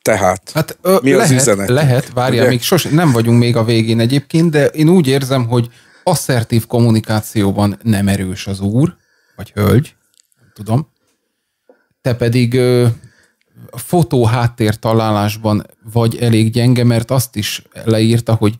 Tehát, hát, ö, mi lehet, az üzenet? Lehet, várjál, még sos, nem vagyunk még a végén egyébként, de én úgy érzem, hogy asszertív kommunikációban nem erős az úr, vagy hölgy, nem tudom. Te pedig ö, fotó háttér találásban vagy elég gyenge, mert azt is leírta, hogy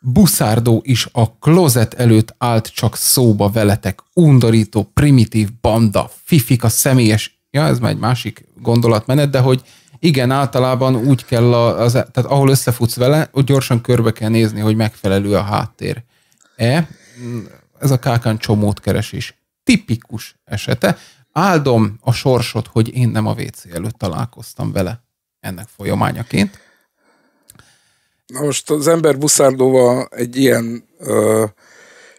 Buszárdó is a klozet előtt állt csak szóba veletek. Undorító, primitív banda, fifik a személyes... Ja, ez már egy másik gondolatmenet, de hogy igen, általában úgy kell, a, az, tehát ahol összefutsz vele, ott gyorsan körbe kell nézni, hogy megfelelő a háttér. E, ez a kákán csomót keresés. Tipikus esete. Áldom a sorsot, hogy én nem a WC előtt találkoztam vele ennek folyamányaként. Na most az ember Buszárdóval egy ilyen ö,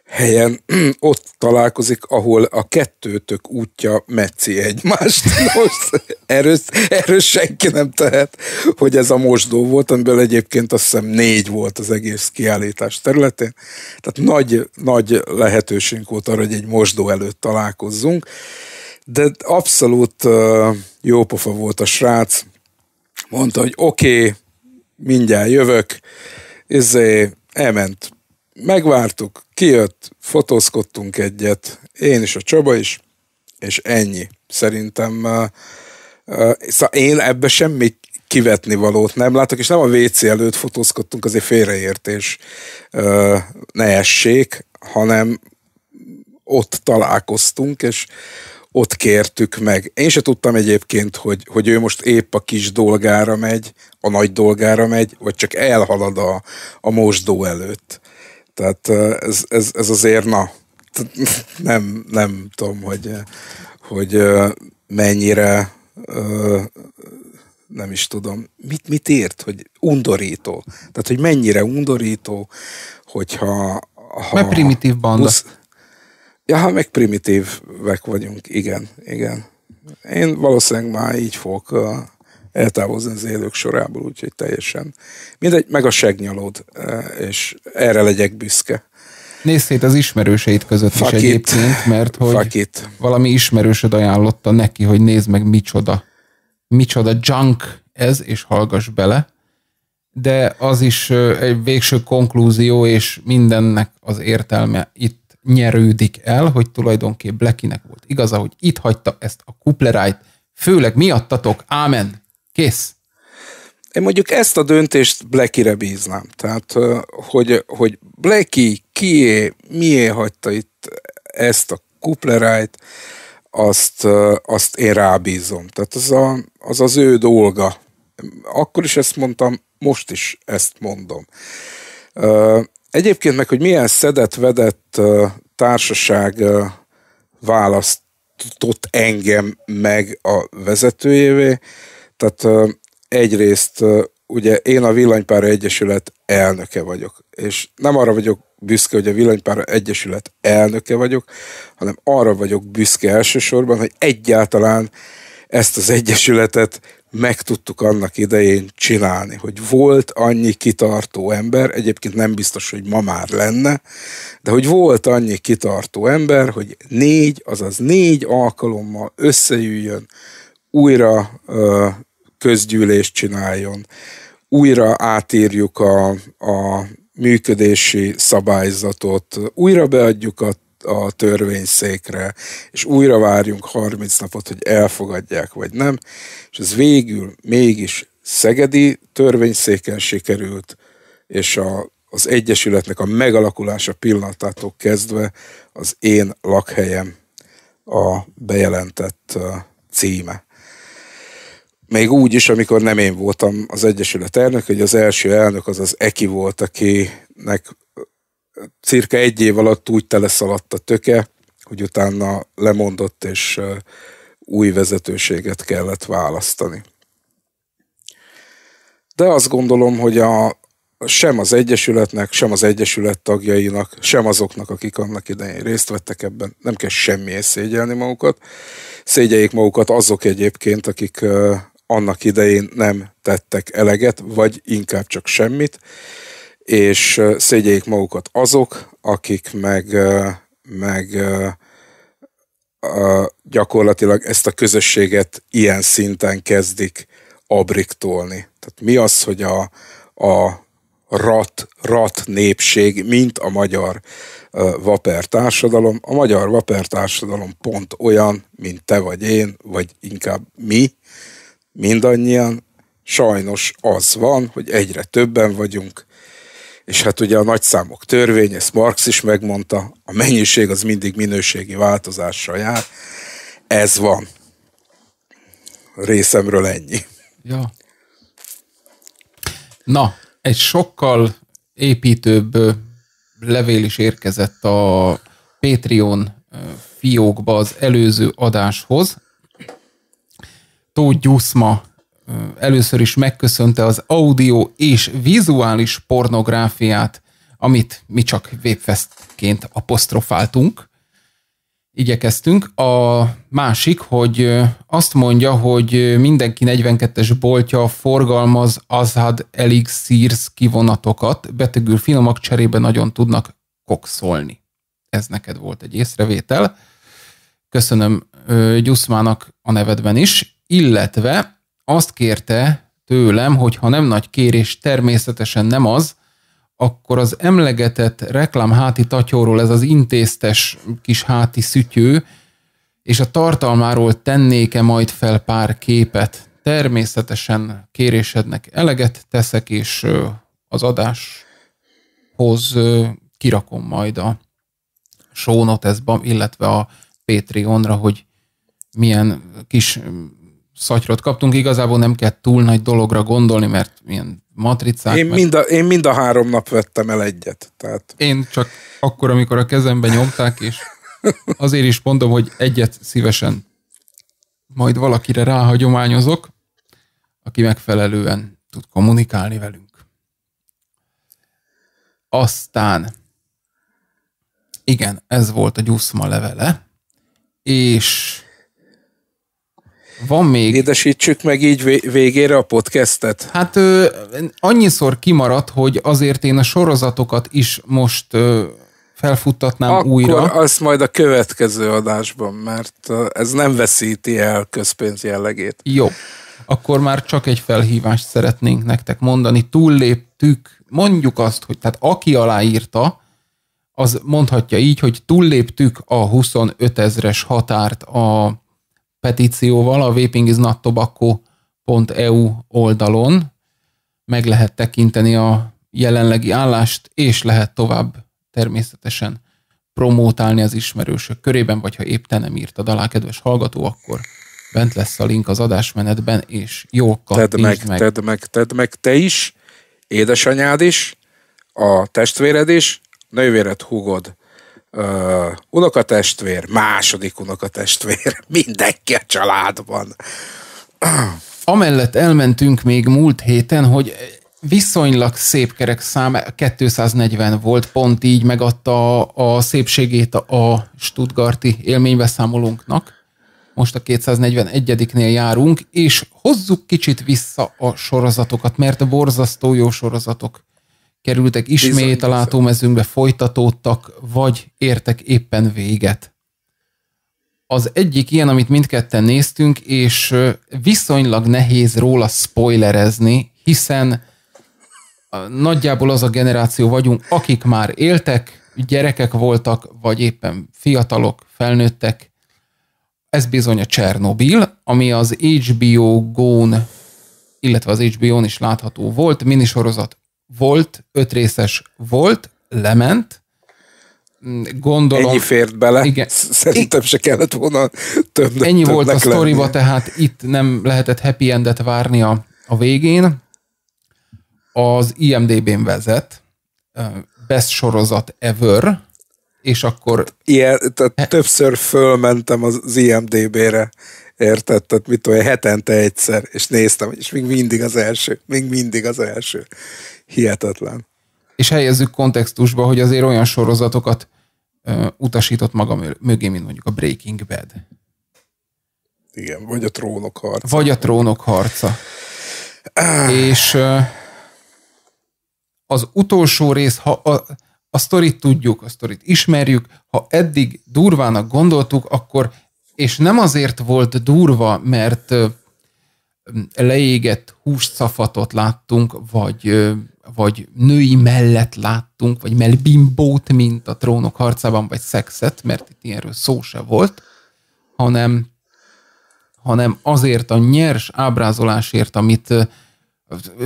helyen ott találkozik, ahol a kettőtök útja metszi egymást. Most erős, erős senki nem tehet, hogy ez a mosdó volt, amiből egyébként azt hiszem négy volt az egész kiállítás területén. Tehát nagy, nagy lehetőség volt arra, hogy egy mosdó előtt találkozzunk. De abszolút jó jópofa volt a srác. Mondta, hogy oké, okay, mindjárt jövök. Izé, elment. Megvártuk, kijött, fotózkodtunk egyet, én is, a Csaba is, és ennyi. Szerintem uh, uh, szóval én ebbe semmi kivetni valót nem látok, és nem a WC előtt fotózkodtunk, azért félreértés uh, ne essék, hanem ott találkoztunk, és ott kértük meg. Én se tudtam egyébként, hogy, hogy ő most épp a kis dolgára megy, a nagy dolgára megy, vagy csak elhalad a, a mosdó előtt. Tehát ez, ez, ez azért, na, nem, nem tudom, hogy, hogy mennyire nem is tudom, mit, mit írt, hogy undorító. Tehát, hogy mennyire undorító, hogyha... Ha Mert primitív banda. Busz, Ja, ha meg primitívek vagyunk, igen, igen. Én valószínűleg már így fogok eltávozni az élők sorából, úgyhogy teljesen. Mindegy, meg a segnyalód, és erre legyek büszke. Nézd az ismerőseid között Fuck is it. egyébként, mert hogy valami ismerősöd ajánlotta neki, hogy nézd meg micsoda. Micsoda junk ez, és hallgass bele. De az is egy végső konklúzió, és mindennek az értelme itt nyerődik el, hogy tulajdonképp Blackinek volt igaza, hogy itt hagyta ezt a kupleráit, főleg miattatok, ámen, kész. Én mondjuk ezt a döntést Blackire bíznám. Tehát, hogy, hogy Blacky kié, mié hagyta itt ezt a kuplerájt, azt, azt én rábízom. Tehát az, a, az az ő dolga. Akkor is ezt mondtam, most is ezt mondom. Egyébként meg, hogy milyen szedett-vedett társaság választott engem meg a vezetőjévé. Tehát egyrészt ugye én a Villanypára Egyesület elnöke vagyok, és nem arra vagyok büszke, hogy a Villanypára Egyesület elnöke vagyok, hanem arra vagyok büszke elsősorban, hogy egyáltalán ezt az egyesületet meg tudtuk annak idején csinálni, hogy volt annyi kitartó ember, egyébként nem biztos, hogy ma már lenne, de hogy volt annyi kitartó ember, hogy négy, azaz négy alkalommal összejöjjön újra ö, közgyűlést csináljon, újra átírjuk a, a működési szabályzatot, újra beadjuk a a törvényszékre, és újra várjunk 30 napot, hogy elfogadják vagy nem, és ez végül mégis szegedi törvényszéken sikerült, és a, az Egyesületnek a megalakulása pillanatától kezdve az én lakhelyem a bejelentett címe. Még úgy is, amikor nem én voltam az Egyesület elnök, hogy az első elnök az az Eki volt, akinek cirka egy év alatt úgy teleszaladt a töke, hogy utána lemondott, és új vezetőséget kellett választani. De azt gondolom, hogy a, sem az Egyesületnek, sem az Egyesület tagjainak, sem azoknak, akik annak idején részt vettek ebben, nem kell semmiért szégyelni magukat. Szégyeljék magukat azok egyébként, akik annak idején nem tettek eleget, vagy inkább csak semmit, és szégyeljék magukat azok, akik meg, meg gyakorlatilag ezt a közösséget ilyen szinten kezdik abriktolni. Tehát mi az, hogy a, a rat, rat népség, mint a magyar vaper társadalom. A magyar vaper társadalom pont olyan, mint te vagy én, vagy inkább mi, mindannyian. Sajnos az van, hogy egyre többen vagyunk, és hát ugye a nagyszámok törvény, ezt Marx is megmondta, a mennyiség az mindig minőségi változással jár. Ez van. Részemről ennyi. Ja. Na, egy sokkal építőbb levél is érkezett a Patreon fiókba az előző adáshoz. Tóth Gyuszma először is megköszönte az audio és vizuális pornográfiát, amit mi csak webfestként apostrofáltunk, igyekeztünk. A másik, hogy azt mondja, hogy mindenki 42-es boltja forgalmaz Azad Elixirs kivonatokat, betegül finomak cserébe nagyon tudnak kokszolni. Ez neked volt egy észrevétel. Köszönöm Gyuszmának a nevedben is, illetve azt kérte tőlem, hogy ha nem nagy kérés, természetesen nem az, akkor az emlegetett reklámháti tatyóról ez az intéztes kis háti szütyő, és a tartalmáról tennéke majd fel pár képet. Természetesen kérésednek eleget teszek, és az adáshoz kirakom majd a show illetve a Patreonra, hogy milyen kis szatyrot kaptunk, igazából nem kell túl nagy dologra gondolni, mert ilyen matricák. Én, meg... mind, a, én mind a három nap vettem el egyet. Tehát... Én csak akkor, amikor a kezembe nyomták, és azért is mondom, hogy egyet szívesen majd valakire ráhagyományozok, aki megfelelően tud kommunikálni velünk. Aztán, igen, ez volt a gyuszma levele, és van még. Édesítsük meg így végére a podcastet. Hát ö, annyiszor kimaradt, hogy azért én a sorozatokat is most ö, felfuttatnám Akkor újra. Akkor majd a következő adásban, mert ez nem veszíti el közpénz jellegét. Jó. Akkor már csak egy felhívást szeretnénk nektek mondani. Túlléptük, mondjuk azt, hogy tehát aki aláírta, az mondhatja így, hogy túlléptük a 25 ezres határt a petícióval a vapingisnattobacco.eu oldalon meg lehet tekinteni a jelenlegi állást, és lehet tovább természetesen promótálni az ismerősök körében, vagy ha épp te nem írtad alá, kedves hallgató, akkor bent lesz a link az adásmenetben, és jól tedd meg, meg. Tedd meg, tedd meg te is, édesanyád is, a testvéred is, nővéred húgod uh, unokatestvér, második unokatestvér, mindenki a családban. Amellett elmentünk még múlt héten, hogy viszonylag szép kerek szám, 240 volt, pont így megadta a, a szépségét a Stuttgarti élménybeszámolónknak. Most a 241-nél járunk, és hozzuk kicsit vissza a sorozatokat, mert borzasztó jó sorozatok kerültek ismét a látómezőnkbe, folytatódtak, vagy értek éppen véget. Az egyik ilyen, amit mindketten néztünk, és viszonylag nehéz róla spoilerezni, hiszen nagyjából az a generáció vagyunk, akik már éltek, gyerekek voltak, vagy éppen fiatalok, felnőttek. Ez bizony a Csernobil, ami az HBO Gone, illetve az HBO-n is látható volt, minisorozat volt, öt részes volt, lement, gondolom... Ennyi fért bele. Igen. Szerintem se kellett volna több. Ennyi több volt a sztoriba, tehát itt nem lehetett happy endet várni a, a végén. Az IMDB-n vezet, best sorozat ever, és akkor... Ilyen, tehát he- többször fölmentem az IMDB-re, érted? Tehát mit tudom, hetente egyszer, és néztem, és még mindig az első, még mindig az első hihetetlen. És helyezzük kontextusba, hogy azért olyan sorozatokat ö, utasított maga mögé, mint mondjuk a Breaking Bad. Igen, vagy a trónok harca. Vagy a trónok harca. Ah. És ö, az utolsó rész, ha a, a sztorit tudjuk, a sztorit ismerjük, ha eddig durvának gondoltuk, akkor, és nem azért volt durva, mert leégett húscafatot láttunk, vagy vagy női mellett láttunk, vagy melbimbót, mint a trónok harcában, vagy szexet, mert itt ilyenről szó se volt, hanem, hanem azért a nyers ábrázolásért, amit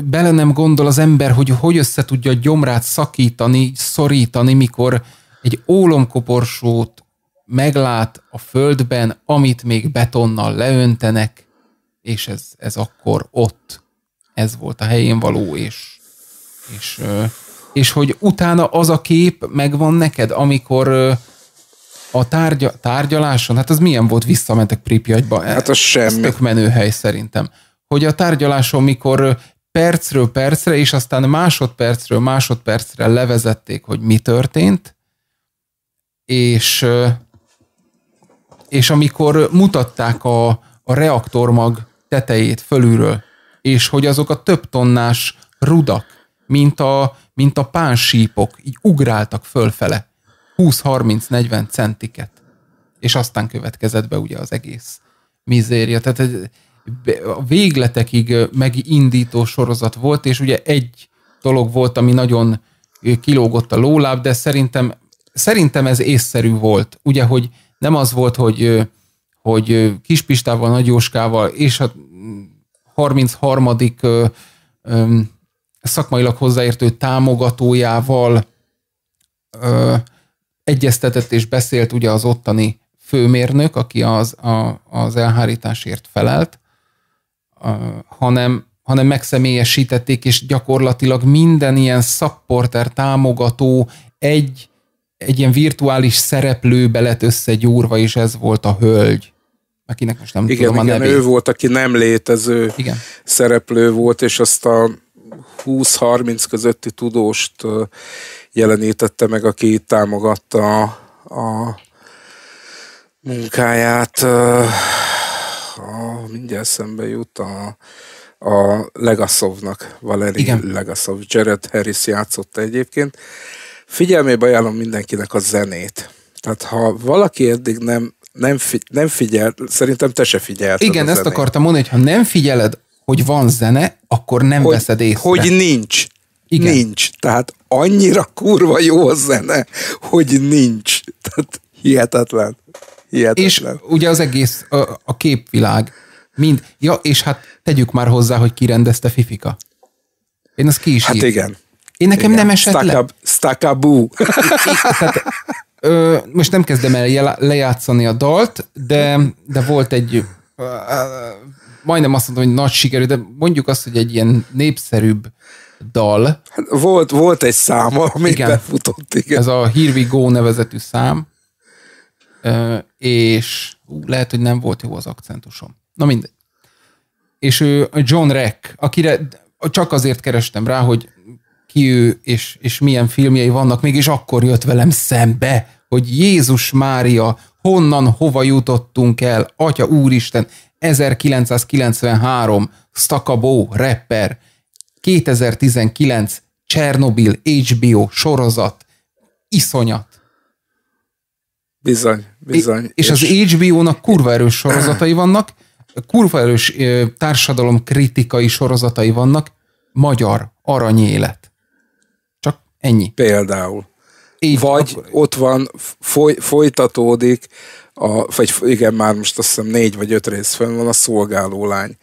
bele nem gondol az ember, hogy hogy össze tudja a gyomrát szakítani, szorítani, mikor egy ólomkoporsót meglát a földben, amit még betonnal leöntenek, és ez, ez akkor ott. Ez volt a helyén való, és és, és hogy utána az a kép megvan neked, amikor a tárgya, tárgyaláson, hát az milyen volt, visszamentek Pripyatba? Hát az semmi. Ez tök menő hely szerintem. Hogy a tárgyaláson, mikor percről percre, és aztán másodpercről másodpercre levezették, hogy mi történt, és, és amikor mutatták a, a reaktormag tetejét fölülről, és hogy azok a több tonnás rudak, mint a, mint a pánsípok, így ugráltak fölfele. 20-30-40 centiket. És aztán következett be ugye az egész mizéria. Tehát egy, a végletekig megindító sorozat volt, és ugye egy dolog volt, ami nagyon kilógott a lóláb, de szerintem, szerintem ez észszerű volt. Ugye, hogy nem az volt, hogy, hogy Kispistával, Nagyóskával és a 33. Mm, szakmailag hozzáértő támogatójával ö, egyeztetett és beszélt ugye az ottani főmérnök, aki az, a, az elhárításért felelt, ö, hanem, hanem megszemélyesítették, és gyakorlatilag minden ilyen szapporter támogató egy, egy ilyen virtuális szereplőbe lett összegyúrva, és ez volt a hölgy akinek most nem igen, tudom igen, a nevét. ő volt, aki nem létező igen. szereplő volt, és azt a 20-30 közötti tudóst jelenítette meg, aki támogatta a munkáját. A, mindjárt szembe jut a, a Legaszovnak, Valeri Igen. Legaszov. Jared Harris játszotta egyébként. Figyelmébe ajánlom mindenkinek a zenét. Tehát ha valaki eddig nem nem, fi, nem figyel, szerintem te se figyelted. Igen, ezt zenét. akartam mondani, hogy ha nem figyeled hogy van zene, akkor nem hogy, veszed észre. Hogy nincs. Igen. Nincs. Tehát annyira kurva jó a zene, hogy nincs. Tehát hihetetlen. hihetetlen. És ugye az egész a, a képvilág mind. Ja, és hát tegyük már hozzá, hogy ki rendezte Fifika. Én azt ki is Hát írt. igen. Én nekem igen. nem esett Stakab, le. Stakabú. Tehát, most nem kezdem el lejátszani a dalt, de, de volt egy majdnem azt mondom, hogy nagy sikerű, de mondjuk azt, hogy egy ilyen népszerűbb dal. Hát volt, volt egy száma, amit igen, befutott, igen. Ez a Here We Go nevezetű szám, és ú, lehet, hogy nem volt jó az akcentusom. Na mindegy. És ő John Reck, akire csak azért kerestem rá, hogy ki ő, és, és milyen filmjei vannak, mégis akkor jött velem szembe, hogy Jézus Mária, honnan, hova jutottunk el, Atya Úristen, 1993 Stakabó rapper, 2019 Csernobil HBO sorozat, iszonyat. Bizony, bizony. És, és az HBO-nak kurva erős sorozatai vannak, kurva erős társadalom kritikai sorozatai vannak, magyar aranyélet. Csak ennyi. Például. Így, Vagy akkor... ott van, foly, folytatódik a, vagy igen, már most azt hiszem négy vagy öt rész fönn van, a szolgáló lány.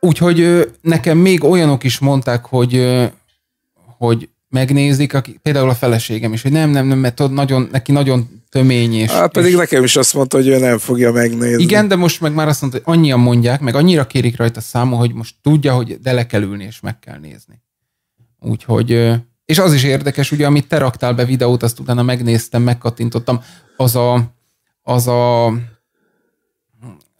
Úgyhogy nekem még olyanok is mondták, hogy, hogy megnézik, aki, például a feleségem is, hogy nem, nem, nem, mert nagyon, neki nagyon tömény. És, Hát pedig és... nekem is azt mondta, hogy ő nem fogja megnézni. Igen, de most meg már azt mondta, hogy annyian mondják, meg annyira kérik rajta számú, hogy most tudja, hogy de le kell ülni és meg kell nézni. Úgyhogy és az is érdekes, ugye, amit te raktál be videót, azt utána megnéztem, megkattintottam, az a, az a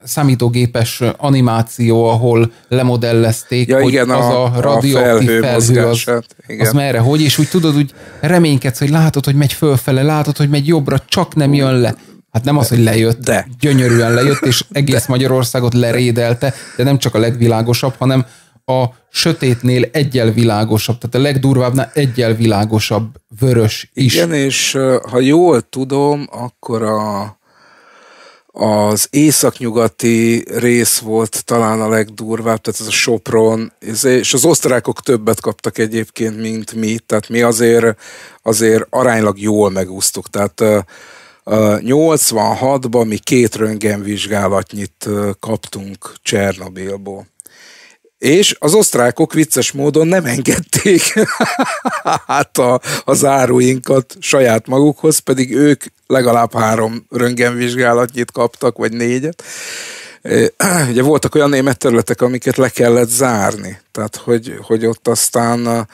számítógépes animáció, ahol lemodellezték, ja, hogy igen, az a, a radioaktív felhő, felhő az, hát, igen. az merre, hogy, és úgy tudod, úgy reménykedsz, hogy látod, hogy megy fölfele, látod, hogy megy jobbra, csak nem jön le. Hát nem az, hogy lejött, de. gyönyörűen lejött, és egész de. Magyarországot lerédelte, de nem csak a legvilágosabb, hanem a sötétnél egyel világosabb, tehát a legdurvábbnál egyel világosabb vörös is. Igen, és ha jól tudom, akkor a, az északnyugati rész volt talán a legdurvább, tehát ez a Sopron, és az osztrákok többet kaptak egyébként, mint mi, tehát mi azért, azért aránylag jól megúsztuk, tehát 86-ban mi két röntgenvizsgálatnyit kaptunk Csernobilból és az osztrákok vicces módon nem engedték hát a, a záróinkat saját magukhoz, pedig ők legalább három röntgenvizsgálatnyit kaptak, vagy négyet. Ugye voltak olyan német területek, amiket le kellett zárni, tehát hogy, hogy ott aztán a,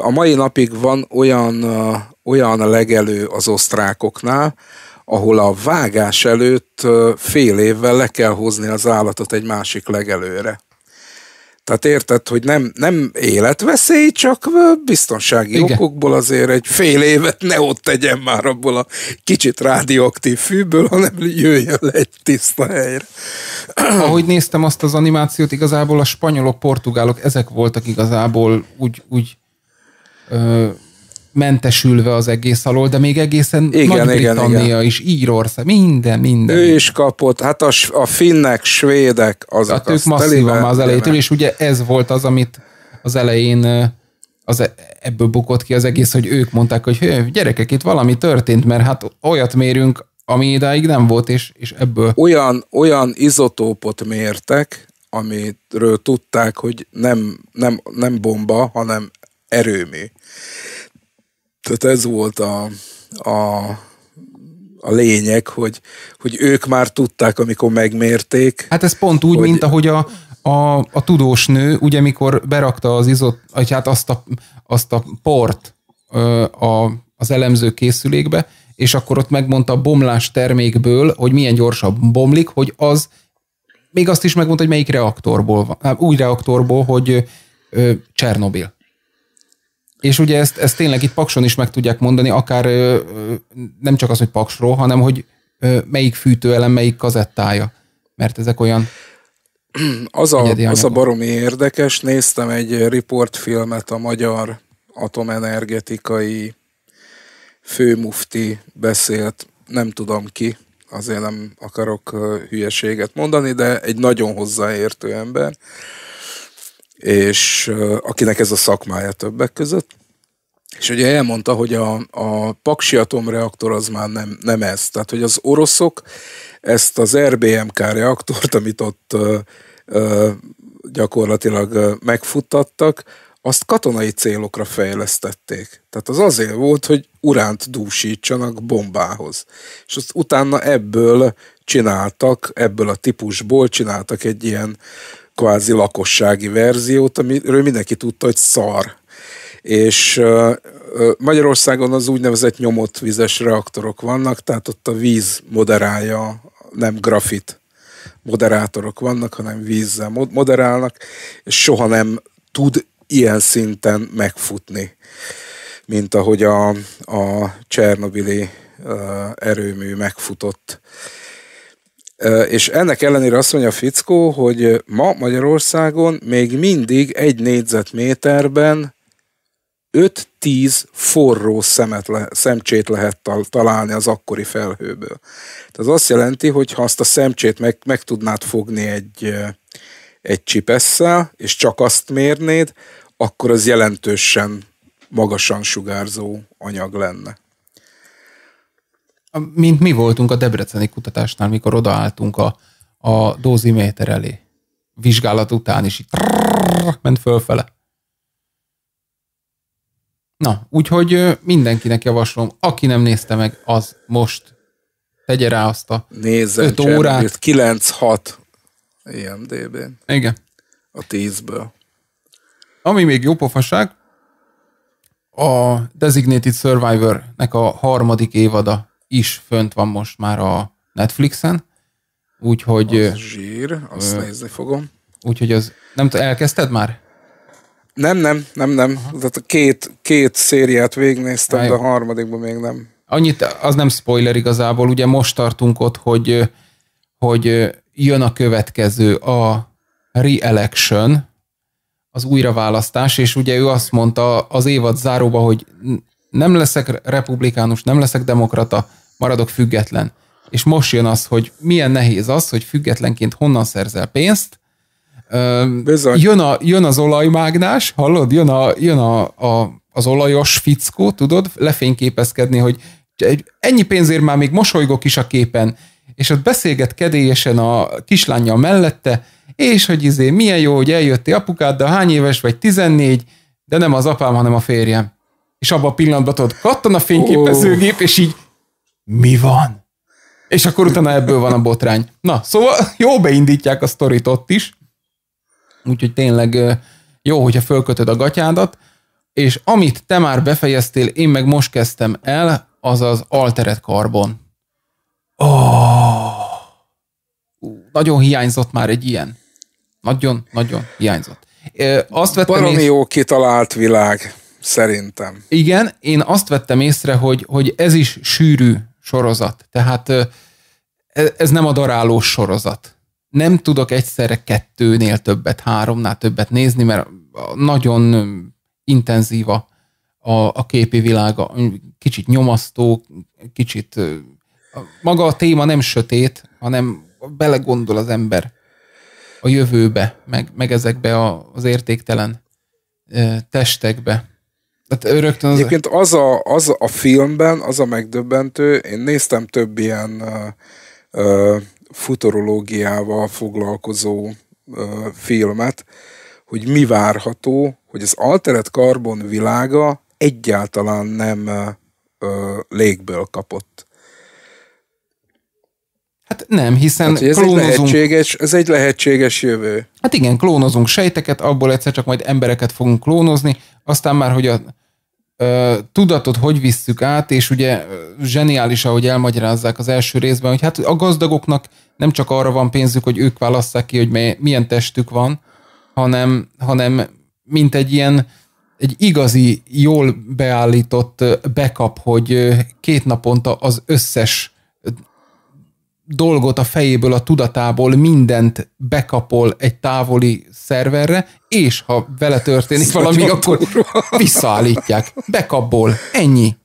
a mai napig van olyan, olyan legelő az osztrákoknál, ahol a vágás előtt fél évvel le kell hozni az állatot egy másik legelőre. Tehát érted, hogy nem, nem életveszély, csak biztonsági Igen. okokból azért egy fél évet ne ott tegyen már abból a kicsit rádióaktív fűből, hanem jöjjön le egy tiszta helyre. Ahogy néztem azt az animációt, igazából a spanyolok, portugálok, ezek voltak igazából úgy, úgy ö- mentesülve az egész alól, de még egészen igen, Nagy-Britannia igen, is, Írország, minden, minden. Ő is kapott, hát a, a finnek, svédek, azok hát ők masszívan az elejétől, és ugye ez volt az, amit az elején az e-, ebből bukott ki az egész, hogy ők mondták, hogy gyerekek, itt valami történt, mert hát olyat mérünk, ami idáig nem volt, és, és ebből... Olyan, olyan izotópot mértek, amiről tudták, hogy nem, nem, nem bomba, hanem erőmű tehát ez volt a, a, a lényeg, hogy, hogy ők már tudták, amikor megmérték. Hát ez pont úgy, hogy... mint ahogy a, a, a tudós nő, ugye mikor berakta az izot, vagy hát azt a, azt a port ö, a, az elemző készülékbe, és akkor ott megmondta a bomlás termékből, hogy milyen gyorsabb bomlik, hogy az, még azt is megmondta, hogy melyik reaktorból van, hát úgy reaktorból, hogy ö, Csernobil. És ugye ezt, ezt tényleg itt Pakson is meg tudják mondani, akár nem csak az, hogy Paksról, hanem hogy melyik fűtőelem, melyik kazettája. Mert ezek olyan az a, az a baromi érdekes, néztem egy riportfilmet a magyar atomenergetikai főmufti beszélt, nem tudom ki, azért nem akarok hülyeséget mondani, de egy nagyon hozzáértő ember, és akinek ez a szakmája többek között. És ugye elmondta, hogy a, a paksi atomreaktor az már nem, nem ez. Tehát, hogy az oroszok ezt az RBMK reaktort, amit ott ö, ö, gyakorlatilag megfuttattak, azt katonai célokra fejlesztették. Tehát az azért volt, hogy uránt dúsítsanak bombához. És azt utána ebből csináltak, ebből a típusból csináltak egy ilyen kvázi lakossági verziót, amiről mindenki tudta, hogy szar. És Magyarországon az úgynevezett nyomott vizes reaktorok vannak, tehát ott a víz moderálja, nem grafit moderátorok vannak, hanem vízzel moderálnak, és soha nem tud ilyen szinten megfutni, mint ahogy a, a Csernobili erőmű megfutott. És ennek ellenére azt mondja a fickó, hogy ma Magyarországon még mindig egy négyzetméterben 5-10 forró szemet le, szemcsét lehet tal- találni az akkori felhőből. Tehát az azt jelenti, hogy ha azt a szemcsét meg, meg tudnád fogni egy, egy csipesszel, és csak azt mérnéd, akkor az jelentősen magasan sugárzó anyag lenne. Mint mi voltunk a debreceni kutatásnál, mikor odaálltunk a, a dóziméter elé. Vizsgálat után is így trrr, ment fölfele. Na, úgyhogy mindenkinek javaslom, aki nem nézte meg, az most tegye rá azt a Nézzen 5 órát. 9-6 IMDB. Igen. A 10-ből. Ami még jó pofaság, a Designated Survivor-nek a harmadik évada is fönt van most már a Netflixen, úgyhogy... Az zsír, azt ö, nézni fogom. Úgyhogy az... Nem tudom, elkezdted már? Nem, nem, nem, nem. Aha. Tehát a két, két szériát végignéztem, de a harmadikban még nem. Annyit, az nem spoiler igazából, ugye most tartunk ott, hogy, hogy jön a következő, a re-election, az újraválasztás, és ugye ő azt mondta az évad záróba, hogy nem leszek republikánus, nem leszek demokrata, maradok független. És most jön az, hogy milyen nehéz az, hogy függetlenként honnan szerzel pénzt. Ö, Jön, a, jön az olajmágnás, hallod? Jön, a, jön a, a, az olajos fickó, tudod? Lefényképezkedni, hogy ennyi pénzért már még mosolygok is a képen, és ott beszélget kedélyesen a kislánya mellette, és hogy izé, milyen jó, hogy eljöttél apukád, de hány éves vagy, 14, de nem az apám, hanem a férjem. És abban a pillanatban ott kattan a fényképezőgép, oh. és így mi van? És akkor utána ebből van a botrány. Na, szóval jó beindítják a sztorit ott is, úgyhogy tényleg jó, hogyha fölkötöd a gatyádat, és amit te már befejeztél, én meg most kezdtem el, az az Altered Carbon. Oh, nagyon hiányzott már egy ilyen. Nagyon, nagyon hiányzott. Azt vettem Baromi észre... jó kitalált világ, szerintem. Igen, én azt vettem észre, hogy, hogy ez is sűrű sorozat. Tehát e, ez nem a darálós sorozat. Nem tudok egyszerre kettőnél többet, háromnál többet nézni, mert nagyon intenzíva a, a képi világa. Kicsit nyomasztó, kicsit maga a téma nem sötét, hanem belegondol az ember a jövőbe, meg, meg ezekbe a, az értéktelen testekbe. Hát rögtön az... Egyébként az a, az a filmben, az a megdöbbentő, én néztem több ilyen uh, futurológiával foglalkozó uh, filmet, hogy mi várható, hogy az altered karbon világa egyáltalán nem uh, légből kapott. Hát nem, hiszen hát, ez klónozunk... Egy ez egy lehetséges jövő. Hát igen, klónozunk sejteket, abból egyszer csak majd embereket fogunk klónozni, aztán már, hogy a ö, tudatot hogy visszük át, és ugye zseniális, ahogy elmagyarázzák az első részben, hogy hát a gazdagoknak nem csak arra van pénzük, hogy ők válasszák ki, hogy milyen testük van, hanem, hanem mint egy ilyen egy igazi, jól beállított backup, hogy két naponta az összes dolgot a fejéből, a tudatából mindent bekapol egy távoli szerverre, és ha vele történik valami, akkor visszaállítják. Bekapol. Ennyi.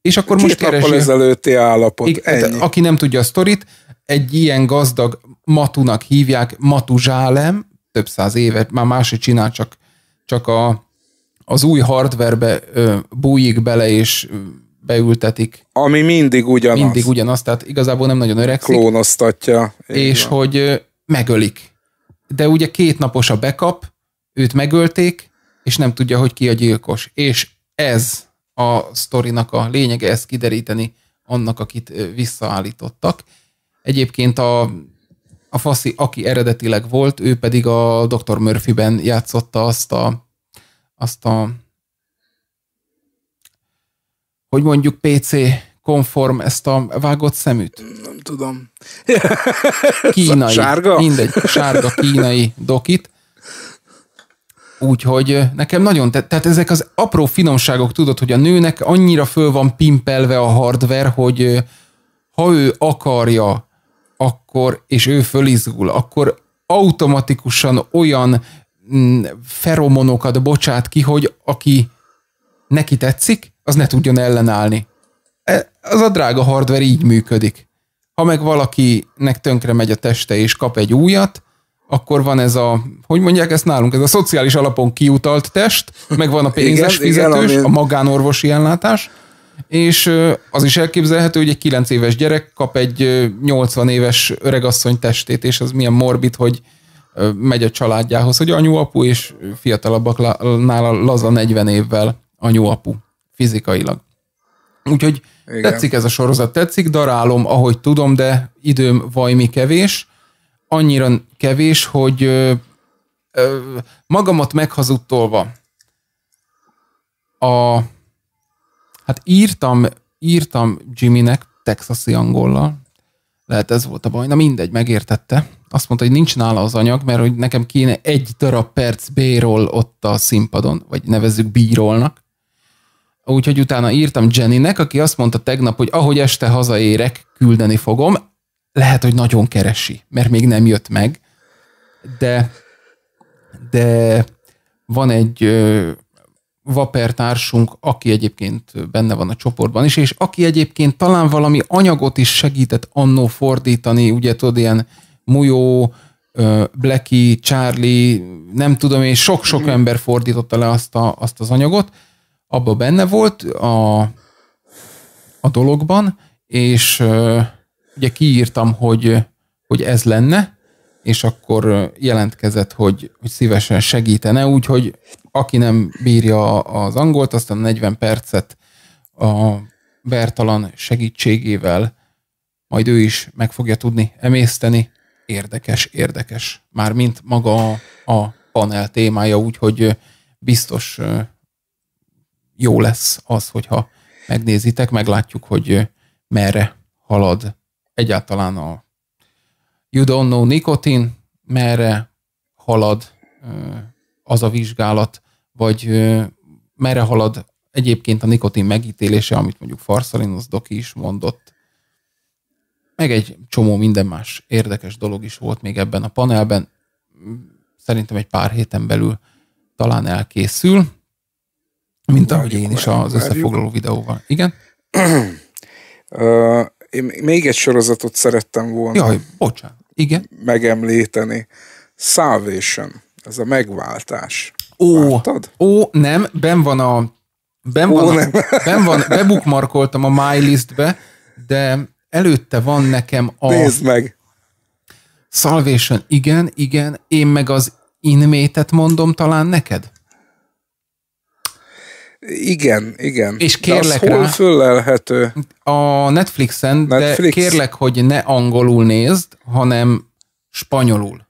És akkor Két most keresi... ezelőtti állapot. Igen, ennyi. Aki nem tudja a sztorit, egy ilyen gazdag matunak hívják, matuzsálem, több száz éve, már másik csinál, csak, csak a, az új hardverbe bújik bele, és beültetik. Ami mindig ugyanaz. Mindig ugyanaz, tehát igazából nem nagyon öregszik. Klónoztatja. és van. hogy megölik. De ugye két napos a backup, őt megölték, és nem tudja, hogy ki a gyilkos. És ez a sztorinak a lényege, ezt kideríteni annak, akit visszaállítottak. Egyébként a a faszi, aki eredetileg volt, ő pedig a Dr. Murphy-ben játszotta azt a, azt a hogy mondjuk PC konform ezt a vágott szeműt. Nem tudom. Kínai. Sárga? Mindegy, sárga kínai dokit. Úgyhogy eh, nekem nagyon, te, tehát ezek az apró finomságok, tudod, hogy a nőnek annyira föl van pimpelve a hardware, hogy eh, ha ő akarja, akkor, és ő fölizgul, akkor automatikusan olyan mm, feromonokat bocsát ki, hogy aki neki tetszik, az ne tudjon ellenállni. E, az a drága hardware így működik. Ha meg valakinek tönkre megy a teste és kap egy újat, akkor van ez a, hogy mondják ezt nálunk, ez a szociális alapon kiutalt test, meg van a pénzes igen, fizetős, igen, a magánorvosi ellátás, és az is elképzelhető, hogy egy 9 éves gyerek kap egy 80 éves öregasszony testét, és az milyen morbid, hogy megy a családjához, hogy anyu, apu, és fiatalabbaknál laza 40 évvel anyu, apu fizikailag. Úgyhogy Igen. tetszik ez a sorozat, tetszik, darálom, ahogy tudom, de időm vajmi kevés. Annyira kevés, hogy ö, ö, magamat meghazudtolva a hát írtam, írtam Jimmynek texasi angollal, lehet ez volt a baj, na mindegy, megértette. Azt mondta, hogy nincs nála az anyag, mert hogy nekem kéne egy darab perc b ott a színpadon, vagy nevezzük b -rollnak. Úgyhogy utána írtam Jennynek, aki azt mondta tegnap, hogy ahogy este hazaérek, küldeni fogom. Lehet, hogy nagyon keresi, mert még nem jött meg. De, de van egy vapertársunk, Vaper társunk, aki egyébként benne van a csoportban is, és aki egyébként talán valami anyagot is segített annó fordítani, ugye tudod, ilyen Mujó, Blacky, Charlie, nem tudom én, sok-sok mhm. ember fordította le azt, a, azt az anyagot, abba benne volt a, a dologban, és ugye kiírtam, hogy, hogy ez lenne, és akkor jelentkezett, hogy, hogy szívesen segítene, úgyhogy aki nem bírja az angolt, azt a 40 percet a Bertalan segítségével majd ő is meg fogja tudni emészteni. Érdekes, érdekes. Mármint maga a, a panel témája, úgyhogy biztos jó lesz az, hogyha megnézitek, meglátjuk, hogy merre halad egyáltalán a You Don't Know Nicotine, merre halad az a vizsgálat, vagy merre halad egyébként a nikotin megítélése, amit mondjuk Farsalinos Doki is mondott, meg egy csomó minden más érdekes dolog is volt még ebben a panelben. Szerintem egy pár héten belül talán elkészül. Mint ahogy én is az összefoglaló videóban. Igen? én még egy sorozatot szerettem volna. Jaj, bocsánat. Igen? Megemlíteni. Salvation. Ez a megváltás. Ó, Vártad? ó, nem, ben van a... Ben ó, van, A, ben van, bebukmarkoltam a My Listbe, de előtte van nekem a... Nézd meg! Salvation, igen, igen, én meg az inmétet mondom talán neked? Igen, igen. És kérlek de az rá, föllelhető? A Netflixen, Netflix. de kérlek, hogy ne angolul nézd, hanem spanyolul.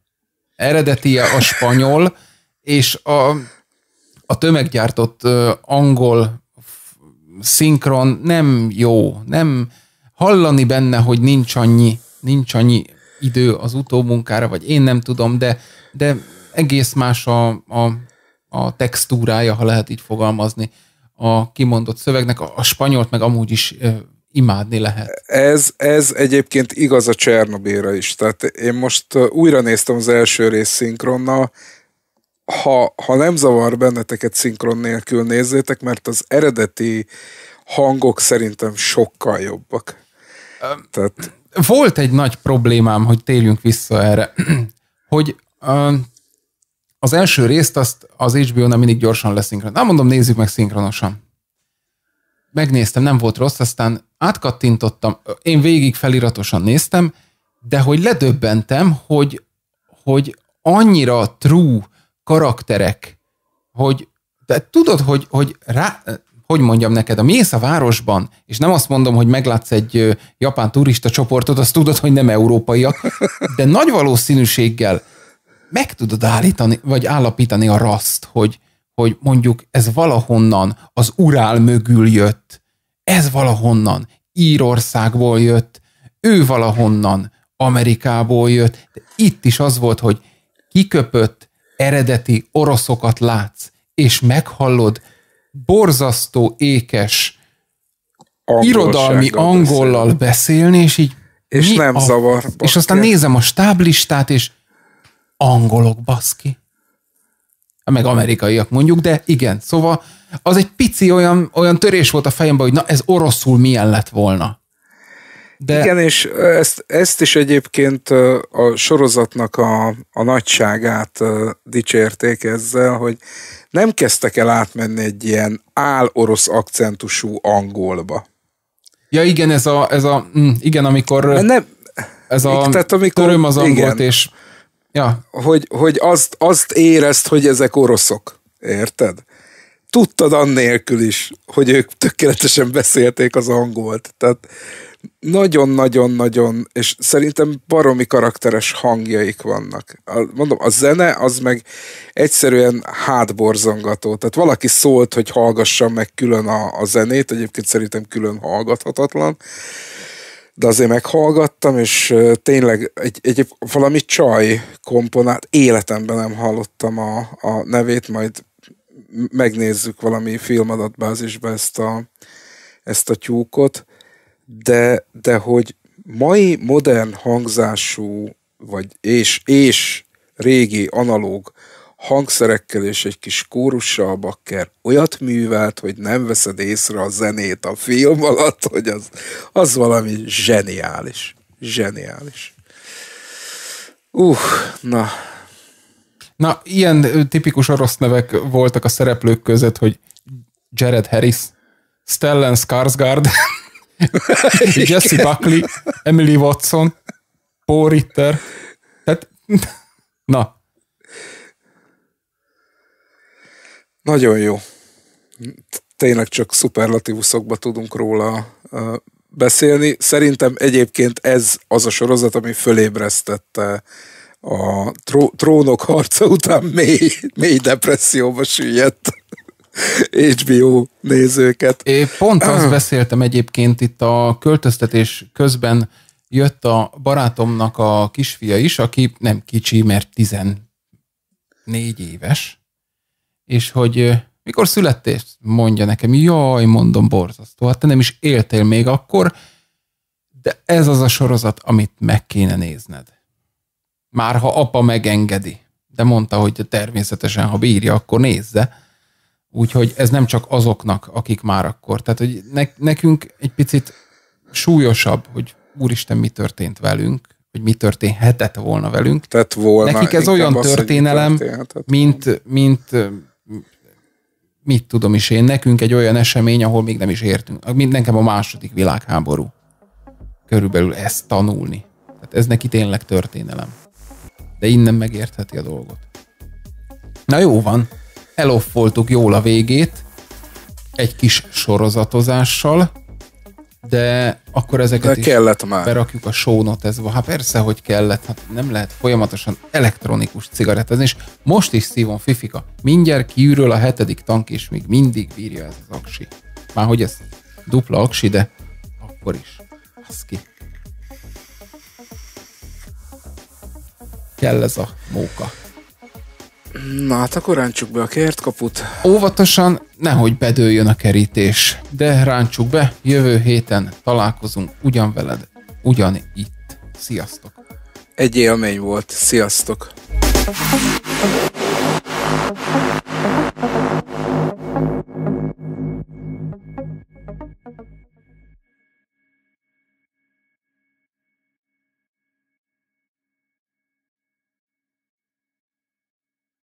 Eredetie a spanyol, és a, a tömeggyártott angol szinkron nem jó, nem hallani benne, hogy nincs annyi, nincs annyi idő az utómunkára, vagy én nem tudom, de, de egész más a, a, a textúrája, ha lehet így fogalmazni a kimondott szövegnek, a, a spanyolt meg amúgy is imádni lehet. Ez, ez egyébként igaz a Csernobéra is. Tehát én most újra néztem az első rész szinkronnal, ha, ha nem zavar benneteket szinkron nélkül nézzétek, mert az eredeti hangok szerintem sokkal jobbak. Um, Tehát... Volt egy nagy problémám, hogy térjünk vissza erre, hogy um, az első részt azt az HBO-nál mindig gyorsan leszinkron. Nem mondom, nézzük meg szinkronosan. Megnéztem, nem volt rossz, aztán átkattintottam, én végig feliratosan néztem, de hogy ledöbbentem, hogy, hogy annyira true karakterek, hogy de tudod, hogy, hogy rá, hogy mondjam neked, a mész a városban, és nem azt mondom, hogy meglátsz egy japán turista csoportot, azt tudod, hogy nem európaiak, de nagy valószínűséggel meg tudod állítani, vagy állapítani a raszt, hogy, hogy mondjuk ez valahonnan az urál mögül jött, ez valahonnan Írországból jött, ő valahonnan Amerikából jött. De itt is az volt, hogy kiköpött eredeti oroszokat látsz, és meghallod borzasztó ékes irodalmi angollal beszélni, és így és nem a, zavar. És aztán nézem a stáblistát, és angolok, baszki. Meg amerikaiak mondjuk, de igen, szóval az egy pici olyan, olyan törés volt a fejemben, hogy na ez oroszul milyen lett volna. De... Igen, és ezt, ezt is egyébként a sorozatnak a, a nagyságát dicsérték ezzel, hogy nem kezdtek el átmenni egy ilyen áll-orosz akcentusú angolba. Ja igen, ez a, ez a mm, igen, amikor... Nem, ez a tehát amikor, töröm az angolt, igen. és Ja. Hogy, hogy azt, azt érezt, hogy ezek oroszok. Érted? Tudtad annélkül is, hogy ők tökéletesen beszélték az angolt. Tehát nagyon-nagyon-nagyon, és szerintem baromi karakteres hangjaik vannak. A, mondom, a zene az meg egyszerűen hátborzongató. Tehát valaki szólt, hogy hallgassam meg külön a, a zenét, egyébként szerintem külön hallgathatatlan, de azért meghallgattam, és tényleg egy, egy valami csaj komponát, életemben nem hallottam a, a nevét, majd megnézzük valami filmadatbázisba ezt a, ezt a tyúkot, de, de hogy mai modern hangzású, vagy és, és régi analóg hangszerekkel és egy kis kórussal bakker olyat művelt, hogy nem veszed észre a zenét a film alatt, hogy az, az valami zseniális. Zseniális. Uh, na. Na, ilyen tipikus orosz nevek voltak a szereplők között, hogy Jared Harris, Stellan Skarsgård, Jesse Buckley, Emily Watson, Paul Ritter. Tehát, na, Nagyon jó. Tényleg csak szuperlatívuszokba tudunk róla beszélni. Szerintem egyébként ez az a sorozat, ami fölébresztette a trónok harca után mély, mély depresszióba süllyedt HBO nézőket. É, pont azt ah. beszéltem egyébként itt a költöztetés közben jött a barátomnak a kisfia is, aki nem kicsi, mert 14 éves, és hogy mikor születtél? Mondja nekem, jaj, mondom, borzasztó, hát te nem is éltél még akkor, de ez az a sorozat, amit meg kéne nézned. Már ha apa megengedi, de mondta, hogy természetesen, ha bírja, akkor nézze. Úgyhogy ez nem csak azoknak, akik már akkor. Tehát, hogy ne, nekünk egy picit súlyosabb, hogy úristen, mi történt velünk, hogy mi történhetett volna velünk. Tett volna. Nekik ez olyan történelem, mint, mint mit tudom is én, nekünk egy olyan esemény, ahol még nem is értünk. Mint nekem a második világháború. Körülbelül ezt tanulni. Tehát ez neki tényleg történelem. De innen megértheti a dolgot. Na jó van, eloffoltuk jól a végét, egy kis sorozatozással, de akkor ezeket de kellett is már. berakjuk a show notezba. Hát persze, hogy kellett, hát nem lehet folyamatosan elektronikus cigarettázni, és most is szívom fifika. Mindjárt kiürül a hetedik tank, és még mindig bírja ez az aksi. Már hogy ez dupla aksi, de akkor is. Az ki. Kell ez a móka. Na hát akkor ráncsuk be a kért kaput. Óvatosan, nehogy bedőljön a kerítés, de ráncsuk be, jövő héten találkozunk ugyan veled, ugyan itt. Sziasztok! Egy élmény volt, sziasztok! Thank you.